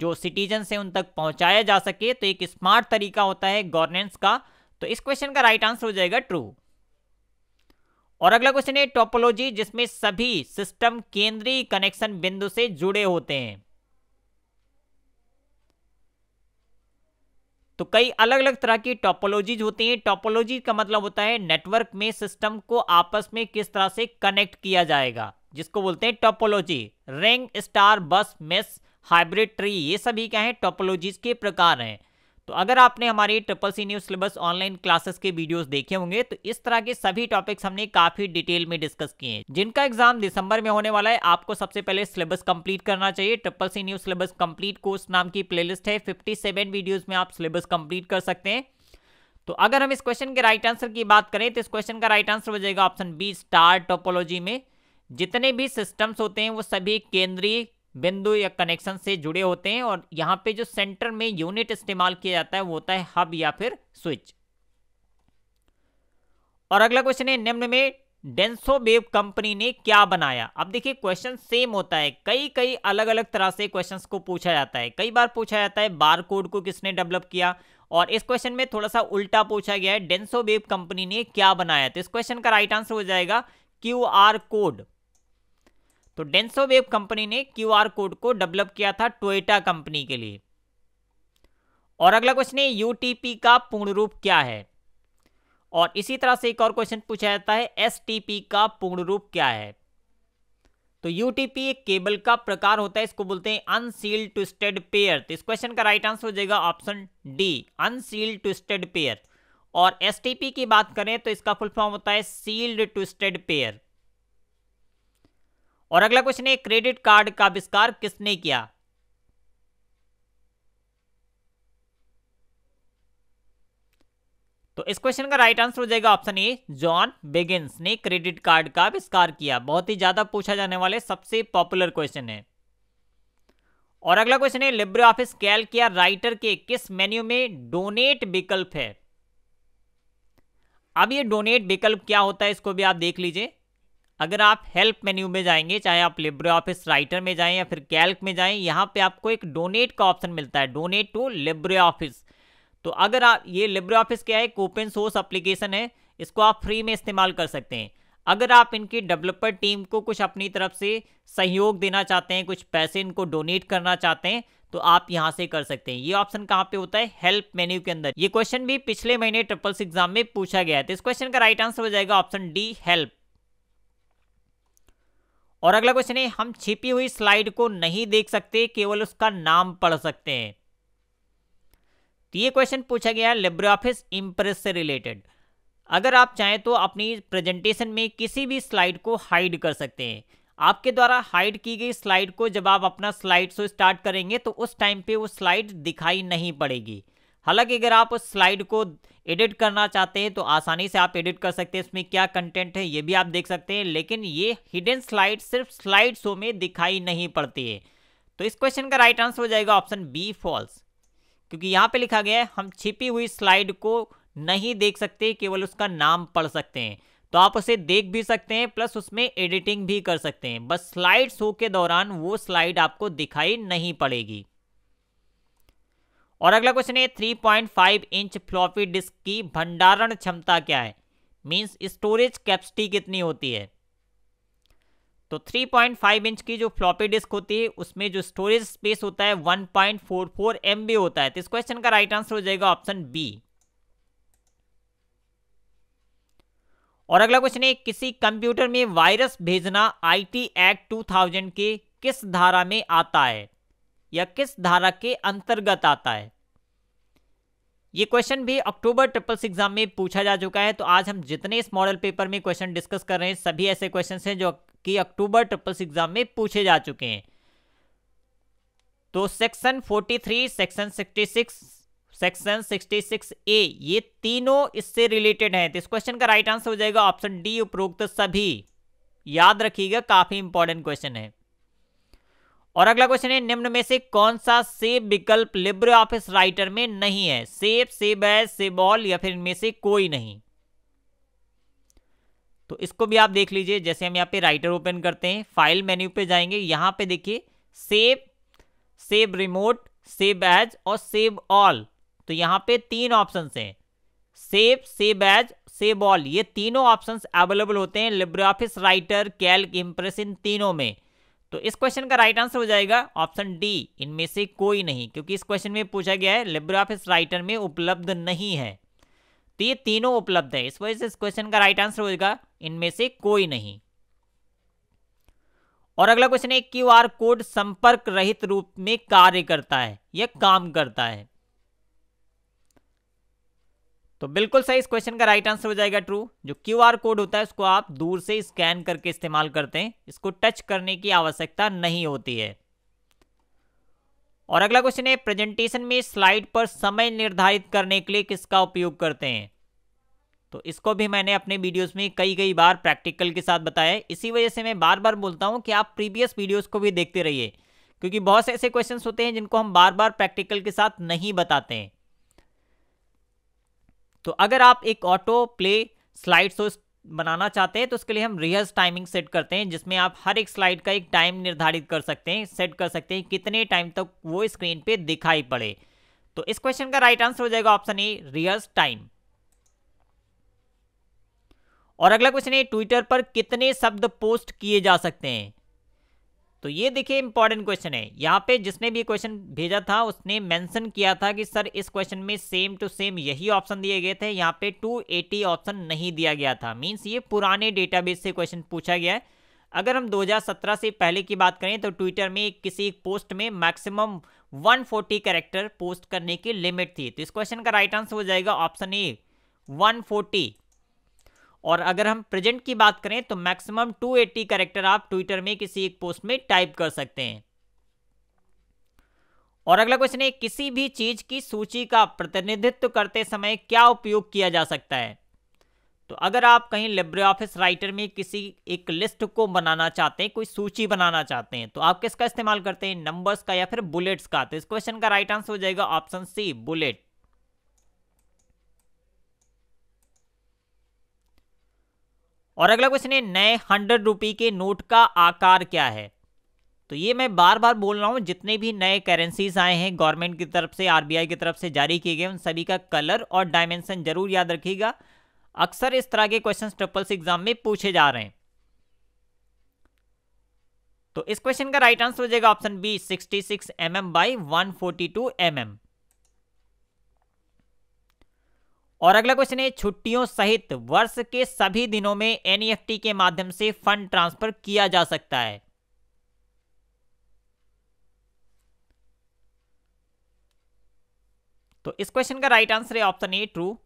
जो सिटीजन्स हैं उन तक पहुंचाया जा सके तो एक स्मार्ट तरीका होता है गवर्नेंस का तो इस क्वेश्चन का राइट आंसर हो जाएगा ट्रू और अगला क्वेश्चन है टोपोलॉजी जिसमें सभी सिस्टम केंद्रीय कनेक्शन बिंदु से जुड़े होते हैं तो कई अलग अलग तरह की टॉपोलॉजीज होती हैं टॉपोलॉजी का मतलब होता है नेटवर्क में सिस्टम को आपस में किस तरह से कनेक्ट किया जाएगा जिसको बोलते हैं topology ring star bus mesh hybrid tree ये सभी क्या है टॉपोलॉजीज के प्रकार हैं तो अगर आपने हमारे triple C news syllabus online classes के वीडियोस देखे होंगे तो इस तरह के सभी टॉपिक्स हमने काफी डिटेल में डिस्कस किए हैं जिनका एग्जाम दिसंबर में होने वाला है आपको सबसे पहले सिलेबस कंप्लीट करना चाहिए triple C news syllabus complete course नाम की प्लेलिस्ट है फिफ्टी वीडियोस में आप सिलेबस कंप्लीट कर सकते हैं तो अगर हम इस क्वेश्चन के राइट आंसर की बात करें तो इस क्वेश्चन का राइट आंसर हो जाएगा ऑप्शन बी स्टार टोपोलॉजी में जितने भी सिस्टम्स होते हैं वो सभी केंद्रीय बिंदु या कनेक्शन से जुड़े होते हैं और यहाँ पे जो सेंटर में यूनिट इस्तेमाल किया जाता है वो होता है हब या फिर स्विच और अगला क्वेश्चन है निम्न में डेंसो वेव कंपनी ने क्या बनाया अब देखिए क्वेश्चन सेम होता है कई कई अलग अलग तरह से क्वेश्चंस को पूछा जाता है कई बार पूछा जाता है बार कोड को किसने डेवलप किया और इस क्वेश्चन में थोड़ा सा उल्टा पूछा गया है डेंसो वेव कंपनी ने क्या बनाया तो इस क्वेश्चन का राइट आंसर हो जाएगा क्यू आर कोड तो डेंसो वेब कंपनी ने क्यूआर कोड को डेवलप किया था टोयटा कंपनी के लिए और अगला क्वेश्चन है यूटीपी का पूर्ण रूप क्या है और इसी तरह से एक और क्वेश्चन पूछा जाता है एसटीपी का पूर्ण रूप क्या है तो यूटीपी एक केबल का प्रकार होता है इसको बोलते हैं अनसील ट्विस्टेड पेयर तो इस क्वेश्चन का राइट आंसर हो जाएगा option D unshielded twisted pair और एसटीपी की बात करें तो इसका फुल फॉर्म होता है सील्ड ट्विस्टेड पेयर और अगला क्वेश्चन है क्रेडिट कार्ड का आविष्कार किसने किया तो इस क्वेश्चन का राइट आंसर हो जाएगा ऑप्शन ए जॉन बेगिंस ने क्रेडिट कार्ड का आविष्कार किया बहुत ही ज्यादा पूछा जाने वाले सबसे पॉपुलर क्वेश्चन है और अगला क्वेश्चन है लिब्रे ऑफिस कैल किया राइटर के किस मेन्यू में डोनेट विकल्प है अब ये डोनेट विकल्प क्या होता है इसको भी आप देख लीजिए अगर आप हेल्प मेन्यू में जाएंगे चाहे आप लिब्रे ऑफिस राइटर में जाएं या फिर कैल्क में जाएं यहाँ पे आपको एक डोनेट का ऑप्शन मिलता है डोनेट टू लिब्रे ऑफिस तो अगर आप ये लिब्रे ऑफिस क्या है ओपन सोर्स अप्लीकेशन है इसको आप फ्री में इस्तेमाल कर सकते हैं अगर आप इनकी डेवलपर टीम को कुछ अपनी तरफ से सहयोग देना चाहते हैं कुछ पैसे इनको डोनेट करना चाहते हैं तो आप यहां से कर सकते हैं ये ऑप्शन कहाँ पे होता है हेल्प मेन्यू के अंदर ये क्वेश्चन भी पिछले महीने ट्रिपल्स एग्जाम में पूछा गया है तो इस क्वेश्चन का राइट आंसर हो जाएगा ऑप्शन डी हेल्प और अगला क्वेश्चन है हम छिपी हुई स्लाइड को नहीं देख सकते केवल उसका नाम पढ़ सकते हैं तो ये क्वेश्चन पूछा गया लिब्रे ऑफिस इम्प्रेस से रिलेटेड अगर आप चाहें तो अपनी प्रेजेंटेशन में किसी भी स्लाइड को हाइड कर सकते हैं आपके द्वारा हाइड की गई स्लाइड को जब आप अपना स्लाइड शो स्टार्ट करेंगे तो उस टाइम पे वो स्लाइड दिखाई नहीं पड़ेगी हालांकि अगर आप स्लाइड को एडिट करना चाहते हैं तो आसानी से आप एडिट कर सकते हैं इसमें क्या कंटेंट है ये भी आप देख सकते हैं लेकिन ये हिडन स्लाइड सिर्फ स्लाइड शो में दिखाई नहीं पड़ती है तो इस क्वेश्चन का राइट आंसर हो जाएगा ऑप्शन बी फॉल्स क्योंकि यहाँ पे लिखा गया है हम छिपी हुई स्लाइड को नहीं देख सकते केवल उसका नाम पढ़ सकते हैं तो आप उसे देख भी सकते हैं प्लस उसमें एडिटिंग भी कर सकते हैं बस स्लाइड शो के दौरान वो स्लाइड आपको दिखाई नहीं पड़ेगी और अगला क्वेश्चन है फाइव इंच फ्लॉपी डिस्क की भंडारण क्षमता क्या है मीन्स स्टोरेज कैपेसिटी कितनी होती है तो 3.5 इंच की जो फ्लॉपी डिस्क होती है उसमें जो स्टोरेज स्पेस होता है 1.44 पॉइंट होता है तो इस क्वेश्चन का राइट आंसर हो जाएगा ऑप्शन बी और अगला क्वेश्चन है किसी कंप्यूटर में वायरस भेजना आईटी एक्ट 2000 के किस धारा में आता है या किस धारा के अंतर्गत आता है ये क्वेश्चन भी अक्टूबर ट्रिपल एग्जाम में पूछा जा चुका है तो आज हम जितने इस मॉडल पेपर में क्वेश्चन डिस्कस कर रहे हैं सभी ऐसे क्वेश्चन हैं जो कि अक्टूबर ट्रिपल एग्जाम में पूछे जा चुके हैं तो सेक्शन 43, सेक्शन 66, सेक्शन 66 ए ये तीनों इससे रिलेटेड हैं तो इस क्वेश्चन का राइट आंसर हो जाएगा ऑप्शन डी उपरोक्त सभी याद रखिएगा काफी इंपॉर्टेंट क्वेश्चन है और अगला क्वेश्चन है निम्न में से कौन सा सेब विकल्प लिब्रे ऑफिस राइटर में नहीं है सेब सेब है सेबॉल या फिर इनमें से कोई नहीं तो इसको भी आप देख लीजिए जैसे हम यहाँ पे राइटर ओपन करते हैं फाइल मेन्यू पे जाएंगे यहां पे देखिए सेब सेब रिमोट सेब एज और सेब ऑल तो यहां पे तीन ऑप्शन हैं सेब सेब एज सेब ऑल ये तीनों ऑप्शन अवेलेबल होते हैं Libre Office writer calc impress इन तीनों में तो इस क्वेश्चन का राइट आंसर हो जाएगा ऑप्शन डी इनमें से कोई नहीं क्योंकि इस क्वेश्चन में पूछा गया है लिब्रे ऑफिस राइटर में उपलब्ध नहीं है तो ये तीनों उपलब्ध है इस वजह से इस क्वेश्चन का राइट आंसर होगा इनमें से कोई नहीं और अगला क्वेश्चन है क्यू आर कोड संपर्क रहित रूप में कार्य करता है यह काम करता है तो बिल्कुल सही इस क्वेश्चन का राइट आंसर हो जाएगा ट्रू जो क्यू कोड होता है उसको आप दूर से स्कैन करके इस्तेमाल करते हैं इसको टच करने की आवश्यकता नहीं होती है और अगला क्वेश्चन है प्रेजेंटेशन में स्लाइड पर समय निर्धारित करने के लिए किसका उपयोग करते हैं तो इसको भी मैंने अपने वीडियोस में कई कई बार प्रैक्टिकल के साथ बताया इसी वजह से मैं बार बार बोलता हूं कि आप प्रीवियस वीडियोस को भी देखते रहिए क्योंकि बहुत से ऐसे क्वेश्चंस होते हैं जिनको हम बार बार प्रैक्टिकल के साथ नहीं बताते हैं तो अगर आप एक ऑटो प्ले स्लाइड शो बनाना चाहते हैं तो उसके लिए हम रिहर्स टाइमिंग सेट करते हैं जिसमें आप हर एक स्लाइड का एक टाइम निर्धारित कर सकते हैं सेट कर सकते हैं कितने टाइम तक वो स्क्रीन पे दिखाई पड़े तो इस क्वेश्चन का राइट आंसर हो जाएगा ऑप्शन ए रिहर्स टाइम और अगला क्वेश्चन है ट्विटर पर कितने शब्द पोस्ट किए जा सकते हैं तो ये देखिए इंपॉर्टेंट क्वेश्चन है यहाँ पे जिसने भी क्वेश्चन भेजा था उसने मेंशन किया था कि सर इस क्वेश्चन में सेम टू सेम यही ऑप्शन दिए गए थे यहाँ पे 280 ऑप्शन नहीं दिया गया था मीन्स ये पुराने डेटाबेस से क्वेश्चन पूछा गया है अगर हम 2017 से पहले की बात करें तो ट्विटर में किसी एक पोस्ट में मैक्सिमम 140 कैरेक्टर पोस्ट करने की लिमिट थी तो इस क्वेश्चन का राइट आंसर हो जाएगा ऑप्शन ए वन और अगर हम प्रेजेंट की बात करें तो मैक्सिमम 280 कैरेक्टर आप ट्विटर में किसी एक पोस्ट में टाइप कर सकते हैं और अगला क्वेश्चन है किसी भी चीज की सूची का प्रतिनिधित्व करते समय क्या उपयोग किया जा सकता है तो अगर आप कहीं लिब्रे ऑफिस राइटर में किसी एक लिस्ट को बनाना चाहते हैं कोई सूची बनाना चाहते हैं तो आप किसका इस्तेमाल करते हैं नंबर्स का या फिर बुलेट्स का तो इस क्वेश्चन का राइट आंसर हो जाएगा ऑप्शन सी बुलेट और अगला क्वेश्चन है नए हंड्रेड रुपी के नोट का आकार क्या है तो ये मैं बार बार बोल रहा हूँ जितने भी नए करेंसीज आए हैं गवर्नमेंट की तरफ से आरबीआई की तरफ से जारी किए गए उन सभी का कलर और डायमेंशन जरूर याद रखिएगा अक्सर इस तरह के क्वेश्चन ट्रिपल्स एग्जाम में पूछे जा रहे हैं तो इस क्वेश्चन का राइट आंसर हो जाएगा option B 66 six M M by one forty two M M और अगला क्वेश्चन है छुट्टियों सहित वर्ष के सभी दिनों में एनईएफटी e के माध्यम से फंड ट्रांसफर किया जा सकता है तो इस क्वेश्चन का राइट आंसर है ऑप्शन ए ट्रू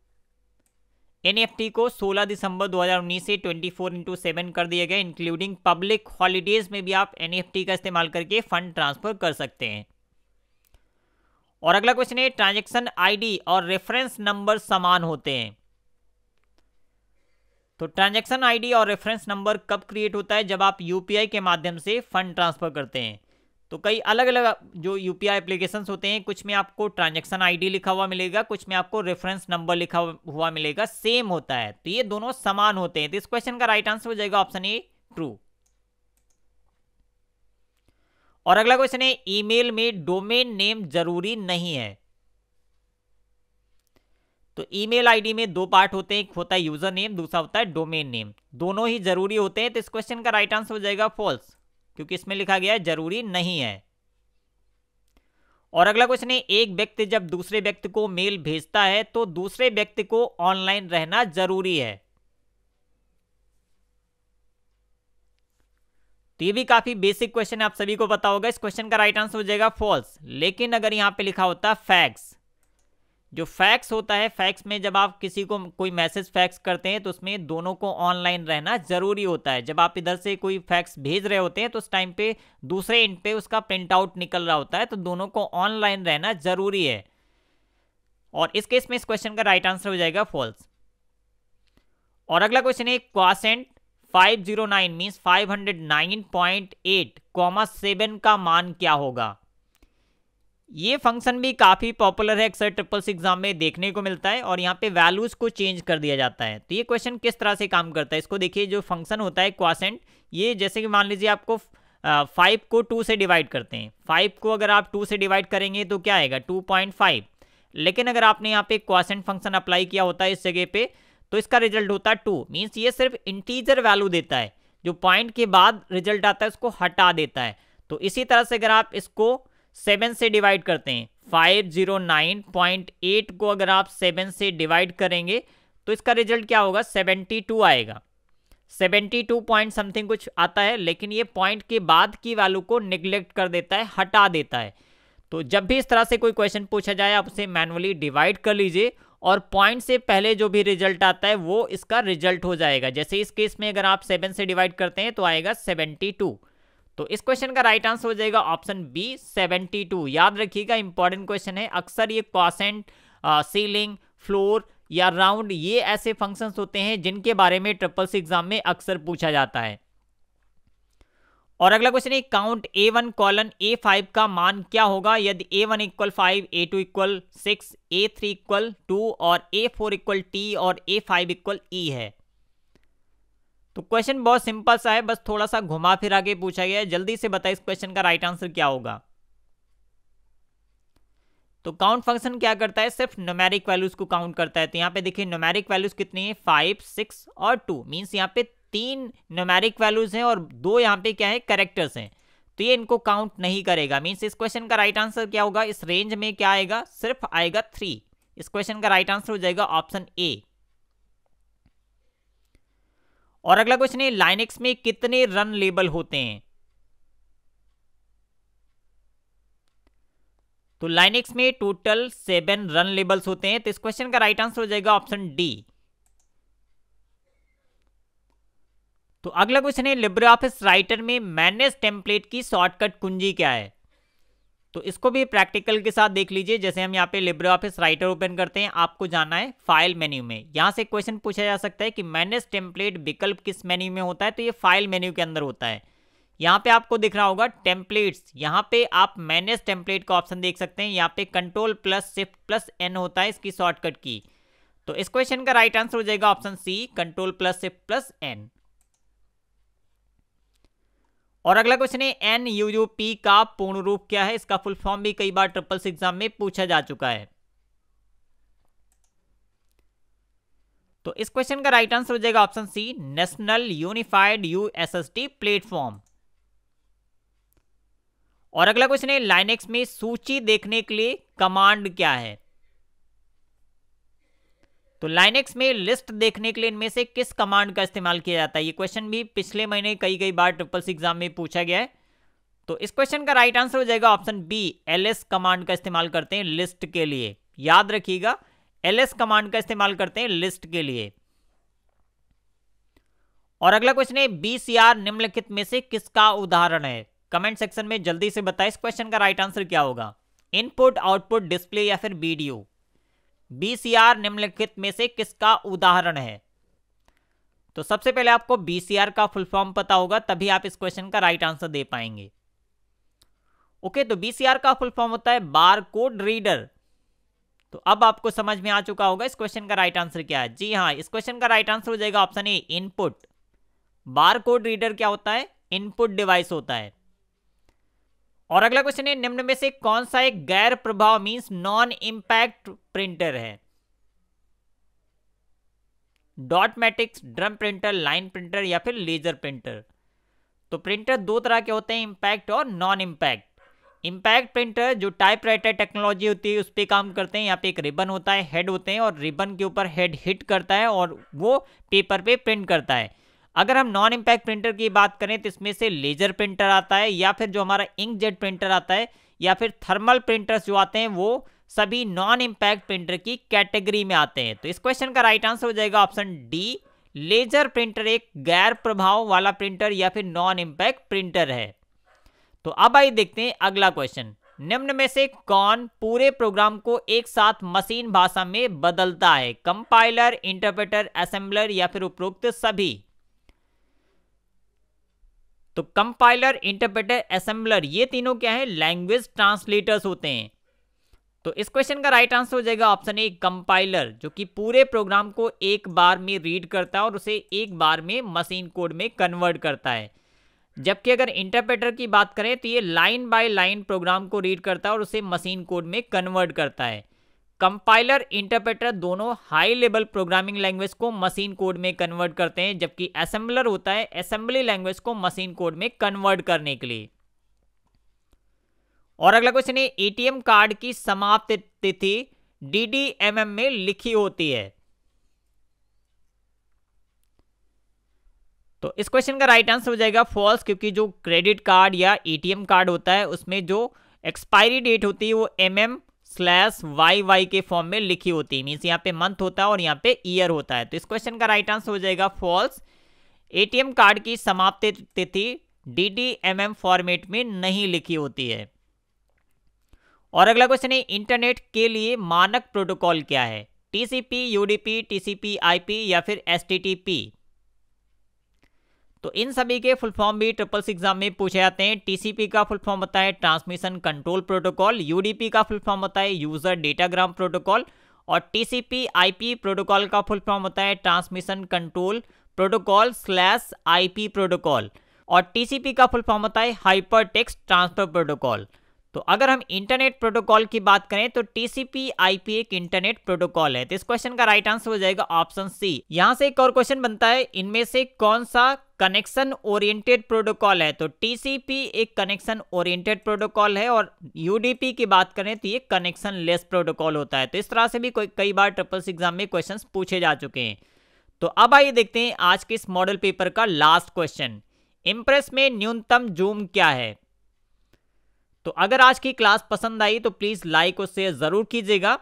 एनईएफटी को 16 दिसंबर 2019 से 24 फोर इंटू सेवन कर दिए गए इंक्लूडिंग पब्लिक हॉलीडेज में भी आप एनईएफटी e का इस्तेमाल करके फंड ट्रांसफर कर सकते हैं और अगला क्वेश्चन है ट्रांजेक्शन आईडी और रेफरेंस नंबर समान होते हैं तो ट्रांजेक्शन आईडी और रेफरेंस नंबर कब क्रिएट होता है जब आप यूपीआई के माध्यम से फंड ट्रांसफर करते हैं तो कई अलग अलग जो यूपीआई एप्लीकेशन होते हैं कुछ में आपको ट्रांजेक्शन आईडी लिखा हुआ मिलेगा कुछ में आपको रेफरेंस नंबर लिखा हुआ मिलेगा सेम होता है तो ये दोनों समान होते हैं तो इस क्वेश्चन का राइट आंसर हो जाएगा ऑप्शन ए ट्रू और अगला क्वेश्चन है ईमेल में डोमेन नेम जरूरी नहीं है तो ईमेल आईडी में दो पार्ट होते हैं एक होता है यूजर नेम दूसरा होता है डोमेन नेम दोनों ही जरूरी होते हैं तो इस क्वेश्चन का राइट आंसर हो जाएगा फॉल्स क्योंकि इसमें लिखा गया है जरूरी नहीं है और अगला क्वेश्चन है एक व्यक्ति जब दूसरे व्यक्ति को मेल भेजता है तो दूसरे व्यक्ति को ऑनलाइन रहना जरूरी है तो ये भी काफी बेसिक क्वेश्चन है आप सभी को पता होगा इस क्वेश्चन का राइट आंसर हो जाएगा फॉल्स लेकिन अगर यहाँ पे लिखा होता है फैक्स जो फैक्स होता है फैक्स में जब आप किसी को कोई मैसेज फैक्स करते हैं तो उसमें दोनों को ऑनलाइन रहना जरूरी होता है जब आप इधर से कोई फैक्स भेज रहे होते हैं तो उस टाइम पे दूसरे इंड पे उसका प्रिंट आउट निकल रहा होता है तो दोनों को ऑनलाइन रहना जरूरी है और इस केस में इस क्वेश्चन का राइट आंसर हो जाएगा फॉल्स और अगला क्वेश्चन है क्वासेंट 509 मीन्स 509.8 कॉमा सेवन का मान क्या होगा ये फंक्शन भी काफ़ी पॉपुलर है एक्सर ट्रिपल सिक्स एग्जाम में देखने को मिलता है और यहाँ पे वैल्यूज़ को चेंज कर दिया जाता है तो ये क्वेश्चन किस तरह से काम करता है इसको देखिए जो फंक्शन होता है क्वासेंट ये जैसे कि मान लीजिए आपको फाइव को टू से डिवाइड करते हैं फाइव को अगर आप टू से डिवाइड करेंगे तो क्या आएगा टू पॉइंट फाइव लेकिन अगर आपने यहाँ पे क्वासेंट फंक्शन अप्लाई किया होता है इस जगह पर तो इसका रिजल्ट होता है टू मीन्स ये सिर्फ इंटीजर वैल्यू देता है जो पॉइंट के बाद रिजल्ट आता है उसको हटा देता है तो इसी तरह से अगर आप इसको सेवन से डिवाइड करते हैं five zero nine point eight को अगर आप सेवन से डिवाइड करेंगे तो इसका रिजल्ट क्या होगा सेवेंटी टू आएगा सेवेंटी टू पॉइंट समथिंग कुछ आता है लेकिन ये पॉइंट के बाद की वैल्यू को निगलेक्ट कर देता है हटा देता है तो जब भी इस तरह से कोई क्वेश्चन पूछा जाए आप उसे मैनुअली डिवाइड कर लीजिए और पॉइंट से पहले जो भी रिजल्ट आता है वो इसका रिजल्ट हो जाएगा जैसे इस केस में अगर आप सेवन से डिवाइड करते हैं तो आएगा सेवेंटी टू तो इस क्वेश्चन का राइट आंसर हो जाएगा ऑप्शन बी सेवेंटी टू याद रखिएगा इंपॉर्टेंट क्वेश्चन है अक्सर ये क्वासेंट सीलिंग फ्लोर या राउंड ये ऐसे फंक्शंस होते हैं जिनके बारे में ट्रिपल सी एग्जाम में अक्सर पूछा जाता है और अगला क्वेश्चन है count A one colon A five का मान क्या होगा यदि A one equal five A two equal six A three equal two और ए फोर इक्वल टी और ए फाइव इक्वल ई है तो क्वेश्चन बहुत सिंपल सा है बस थोड़ा सा घुमा फिरा के पूछा गया है जल्दी से बताए इस क्वेश्चन का राइट आंसर क्या होगा तो काउंट फंक्शन क्या करता है सिर्फ नोमेरिक वैल्यूज को काउंट करता है तो यहाँ पे देखिए नोमेरिक वैल्यूज कितनी है फाइव सिक्स और टू मीन्स यहाँ पे तीन नोमेरिक वैल्यूज हैं और दो यहाँ पे क्या है करेक्टर्स हैं तो ये इनको काउंट नहीं करेगा मीन्स इस क्वेश्चन का राइट आंसर क्या होगा इस रेंज में क्या आएगा सिर्फ आएगा थ्री इस क्वेश्चन का राइट आंसर हो जाएगा ऑप्शन ए और अगला क्वेश्चन है लाइनेक्स में कितने रन लेबल होते हैं तो लाइनेक्स में टोटल सेवन रन लेबल्स होते हैं तो इस क्वेश्चन का राइट आंसर हो जाएगा ऑप्शन डी तो अगला क्वेश्चन है लिब्रे ऑफिस राइटर में मैनेज टेम्पलेट की शॉर्टकट कुंजी क्या है तो इसको भी प्रैक्टिकल के साथ देख लीजिए जैसे हम यहाँ पे लिब्रे ऑफिस राइटर ओपन करते हैं आपको जाना है फाइल मेन्यू में यहाँ से क्वेश्चन पूछा जा सकता है कि मैनेज टेम्पलेट विकल्प किस मेन्यू में होता है तो ये फाइल मेन्यू के अंदर होता है यहाँ पे आपको दिख रहा होगा टेम्पलेट्स यहाँ पे आप मैनेज टेम्पलेट का ऑप्शन देख सकते हैं यहाँ पे control plus shift plus N होता है इसकी शॉर्टकट की तो इस क्वेश्चन का राइट आंसर हो जाएगा option C control plus shift plus N और अगला क्वेश्चन है एन यू यू पी का पूर्ण रूप क्या है इसका फुल फॉर्म भी कई बार ट्रिपल्स एग्जाम में पूछा जा चुका है तो इस क्वेश्चन का राइट आंसर हो जाएगा option C national unified T platform और अगला क्वेश्चन है लाइनेक्स में सूची देखने के लिए कमांड क्या है तो लाइनेक्स में लिस्ट देखने के लिए इनमें से किस कमांड का इस्तेमाल किया जाता है ये क्वेश्चन भी पिछले महीने कई कई बार ट्रिपल एग्जाम में पूछा गया है तो इस क्वेश्चन का राइट आंसर हो जाएगा ऑप्शन बी एल कमांड का इस्तेमाल करते हैं लिस्ट के लिए याद रखिएगा एल कमांड का इस्तेमाल करते हैं लिस्ट के लिए और अगला क्वेश्चन है बी निम्नलिखित में से किसका उदाहरण है कमेंट सेक्शन में जल्दी से बताएं इस क्वेश्चन का राइट आंसर क्या होगा इनपुट आउटपुट डिस्प्ले या फिर वीडियो बीसीआर निम्नलिखित में से किसका उदाहरण है तो सबसे पहले आपको बीसीआर का फुल फॉर्म पता होगा तभी आप इस क्वेश्चन का राइट आंसर दे पाएंगे ओके तो बीसीआर का फुल फॉर्म होता है बार कोड रीडर तो अब आपको समझ में आ चुका होगा इस क्वेश्चन का राइट आंसर क्या है जी हाँ इस क्वेश्चन का राइट आंसर हो जाएगा option A input bar code reader क्या होता है इनपुट डिवाइस होता है और अगला क्वेश्चन है निम्न में से कौन सा एक गैर प्रभाव मींस नॉन इम्पैक्ट प्रिंटर है dot matrix drum printer line printer या फिर लेजर प्रिंटर तो प्रिंटर दो तरह के होते हैं इंपैक्ट और नॉन इंपैक्ट इंपैक्ट प्रिंटर जो टाइप राइटर टेक्नोलॉजी होती है उस पर काम करते हैं यहाँ पे एक रिबन होता है हेड होते हैं और रिबन के ऊपर हेड हिट करता है और वो पेपर पे प्रिंट करता है अगर हम नॉन इम्पैक्ट प्रिंटर की बात करें तो इसमें से लेजर प्रिंटर आता है या फिर जो हमारा इंक जेट प्रिंटर आता है या फिर थर्मल प्रिंटर्स जो आते हैं वो सभी नॉन इम्पैक्ट प्रिंटर की कैटेगरी में आते हैं तो इस क्वेश्चन का राइट आंसर हो जाएगा ऑप्शन डी लेजर प्रिंटर एक गैर प्रभाव वाला प्रिंटर या फिर नॉन इम्पैक्ट प्रिंटर है तो अब आइए देखते हैं अगला क्वेश्चन निम्न में से कौन पूरे प्रोग्राम को एक साथ मशीन भाषा में बदलता है कंपाइलर इंटरप्रेटर असेंबलर या फिर उपरोक्त सभी तो कंपाइलर इंटरप्रेटर असेंबलर ये तीनों क्या है लैंग्वेज ट्रांसलेटर्स होते हैं तो इस क्वेश्चन का राइट आंसर हो जाएगा ऑप्शन ए कंपाइलर जो कि पूरे प्रोग्राम को एक बार में रीड करता है और उसे एक बार में मशीन कोड में कन्वर्ट करता है जबकि अगर इंटरप्रेटर की बात करें तो ये लाइन बाय लाइन प्रोग्राम को रीड करता है और उसे मशीन कोड में कन्वर्ट करता है कंपाइलर इंटरप्रेटर दोनों हाई लेवल प्रोग्रामिंग लैंग्वेज को मशीन कोड में कन्वर्ट करते हैं जबकि असेंबलर होता है असेंबली लैंग्वेज को मशीन कोड में कन्वर्ट करने के लिए और अगला क्वेश्चन है एटीएम कार्ड की समाप्त तिथि डीडीएमएम में लिखी होती है तो इस क्वेश्चन का राइट आंसर हो जाएगा फॉल्स क्योंकि जो क्रेडिट कार्ड या एटीएम कार्ड होता है उसमें जो एक्सपायरी डेट होती है वो MM mm slash Y Y के फॉर्म में लिखी होती है मीन्स यहाँ पे मंथ होता है और यहाँ पे ईयर होता है तो इस क्वेश्चन का राइट आंसर हो जाएगा फॉल्स एटीएम कार्ड की समाप्ति तिथि D D M M format में नहीं लिखी होती है और अगला क्वेश्चन है इंटरनेट के लिए मानक प्रोटोकॉल क्या है टीसीपी यूडीपी टीसीपी आईपी या फिर एसटीटीपी तो इन सभी के फुल फॉर्म भी ट्रिपल एग्जाम में पूछे जाते हैं टीसीपी का फुल फॉर्म होता है ट्रांसमिशन कंट्रोल प्रोटोकॉल यूडीपी का फुल फॉर्म होता है यूजर डेटाग्राम प्रोटोकॉल और टीसीपी आईपी प्रोटोकॉल का फुल फॉर्म होता है transmission control protocol slash IP protocol और टीसीपी का फुल फॉर्म होता है हाइपर टेक्स ट्रांसफर प्रोटोकॉल तो अगर हम इंटरनेट प्रोटोकॉल की बात करें तो टीसीपी आईपी एक इंटरनेट प्रोटोकॉल है तो इस क्वेश्चन का राइट आंसर हो जाएगा ऑप्शन सी यहां से एक और क्वेश्चन बनता है इनमें से कौन सा कनेक्शन ओरिएंटेड प्रोटोकॉल है तो टीसीपी एक कनेक्शन ओरिएंटेड प्रोटोकॉल है और यूडीपी की बात करें तो ये कनेक्शन लेस प्रोटोकॉल होता है तो इस तरह से भी कई बार ट्रिपल एग्जाम में क्वेश्चन पूछे जा चुके हैं तो अब आइए देखते हैं आज के इस मॉडल पेपर का लास्ट क्वेश्चन इम्प्रेस में न्यूनतम जूम क्या है तो अगर आज की क्लास पसंद आई तो प्लीज लाइक और शेयर जरूर कीजिएगा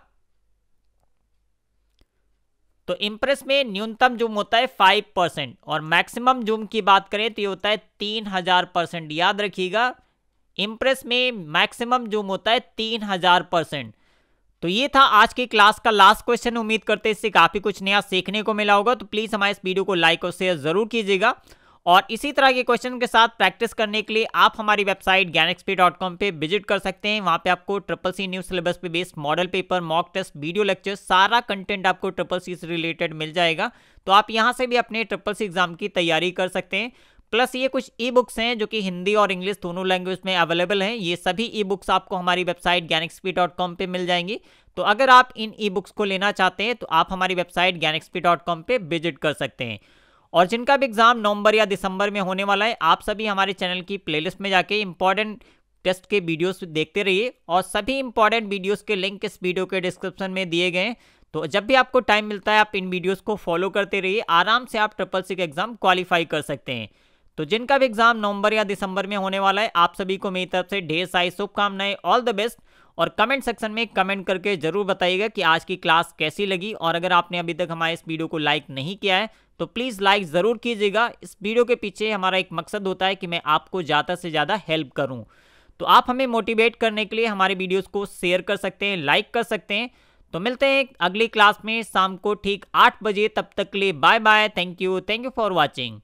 तो इंप्रेस में न्यूनतम जूम होता है फाइव परसेंट और मैक्सिमम जूम की बात करें तो ये होता है तीन हजार परसेंट याद रखिएगा इंप्रेस में मैक्सिमम जूम होता है तीन हजार परसेंट तो ये था आज की क्लास का लास्ट क्वेश्चन उम्मीद करते इससे काफ़ी कुछ नया सीखने को मिला होगा तो प्लीज़ हमारे इस वीडियो को लाइक और शेयर ज़रूर कीजिएगा और इसी तरह के क्वेश्चन के साथ प्रैक्टिस करने के लिए आप हमारी वेबसाइट ज्ञानएक्सपी डॉट कॉम पर विजिट कर सकते हैं वहाँ पे आपको ट्रिपल सी न्यू सिलेबस पे based model paper mock test video lecture सारा कंटेंट आपको ट्रिपल सी से रिलेटेड मिल जाएगा तो आप यहाँ से भी अपने ट्रिपल सी एग्जाम की तैयारी कर सकते हैं प्लस ये कुछ ई बुक्स हैं जो कि हिंदी और इंग्लिश दोनों लैंग्वेज में अवेलेबल हैं ये सभी ई बुक्स आपको हमारी वेबसाइट ज्ञानएक्सपी डॉट कॉम पर मिल जाएंगी तो अगर आप इन ई बुक्स को लेना चाहते हैं तो आप हमारी वेबसाइट ज्ञानएक्सपी डॉट कॉम पर विजिट कर सकते हैं और जिनका भी एग्ज़ाम नवंबर या दिसंबर में होने वाला है आप सभी हमारे चैनल की प्लेलिस्ट में जाके इंपॉर्टेंट टेस्ट के वीडियोस देखते रहिए और सभी इंपॉर्टेंट वीडियोस के लिंक इस वीडियो के डिस्क्रिप्शन में दिए गए हैं तो जब भी आपको टाइम मिलता है आप इन वीडियोस को फॉलो करते रहिए आराम से आप ट्रिपल सी का एग्ज़ाम क्वालिफाई कर सकते हैं तो जिनका भी एग्ज़ाम नवंबर या दिसंबर में होने वाला है आप सभी को मेरी तरफ से ढेर सारी शुभकामनाएं ऑल द बेस्ट और कमेंट सेक्शन में कमेंट करके जरूर बताइएगा कि आज की क्लास कैसी लगी और अगर आपने अभी तक हमारे इस वीडियो को लाइक नहीं किया है तो प्लीज़ लाइक ज़रूर कीजिएगा इस वीडियो के पीछे हमारा एक मकसद होता है कि मैं आपको ज़्यादा से ज़्यादा हेल्प करूँ तो आप हमें मोटिवेट करने के लिए हमारे वीडियोज़ को शेयर कर सकते हैं लाइक कर सकते हैं तो मिलते हैं अगली क्लास में शाम को ठीक आठ बजे तब तक के लिए bye bye thank you thank you for watching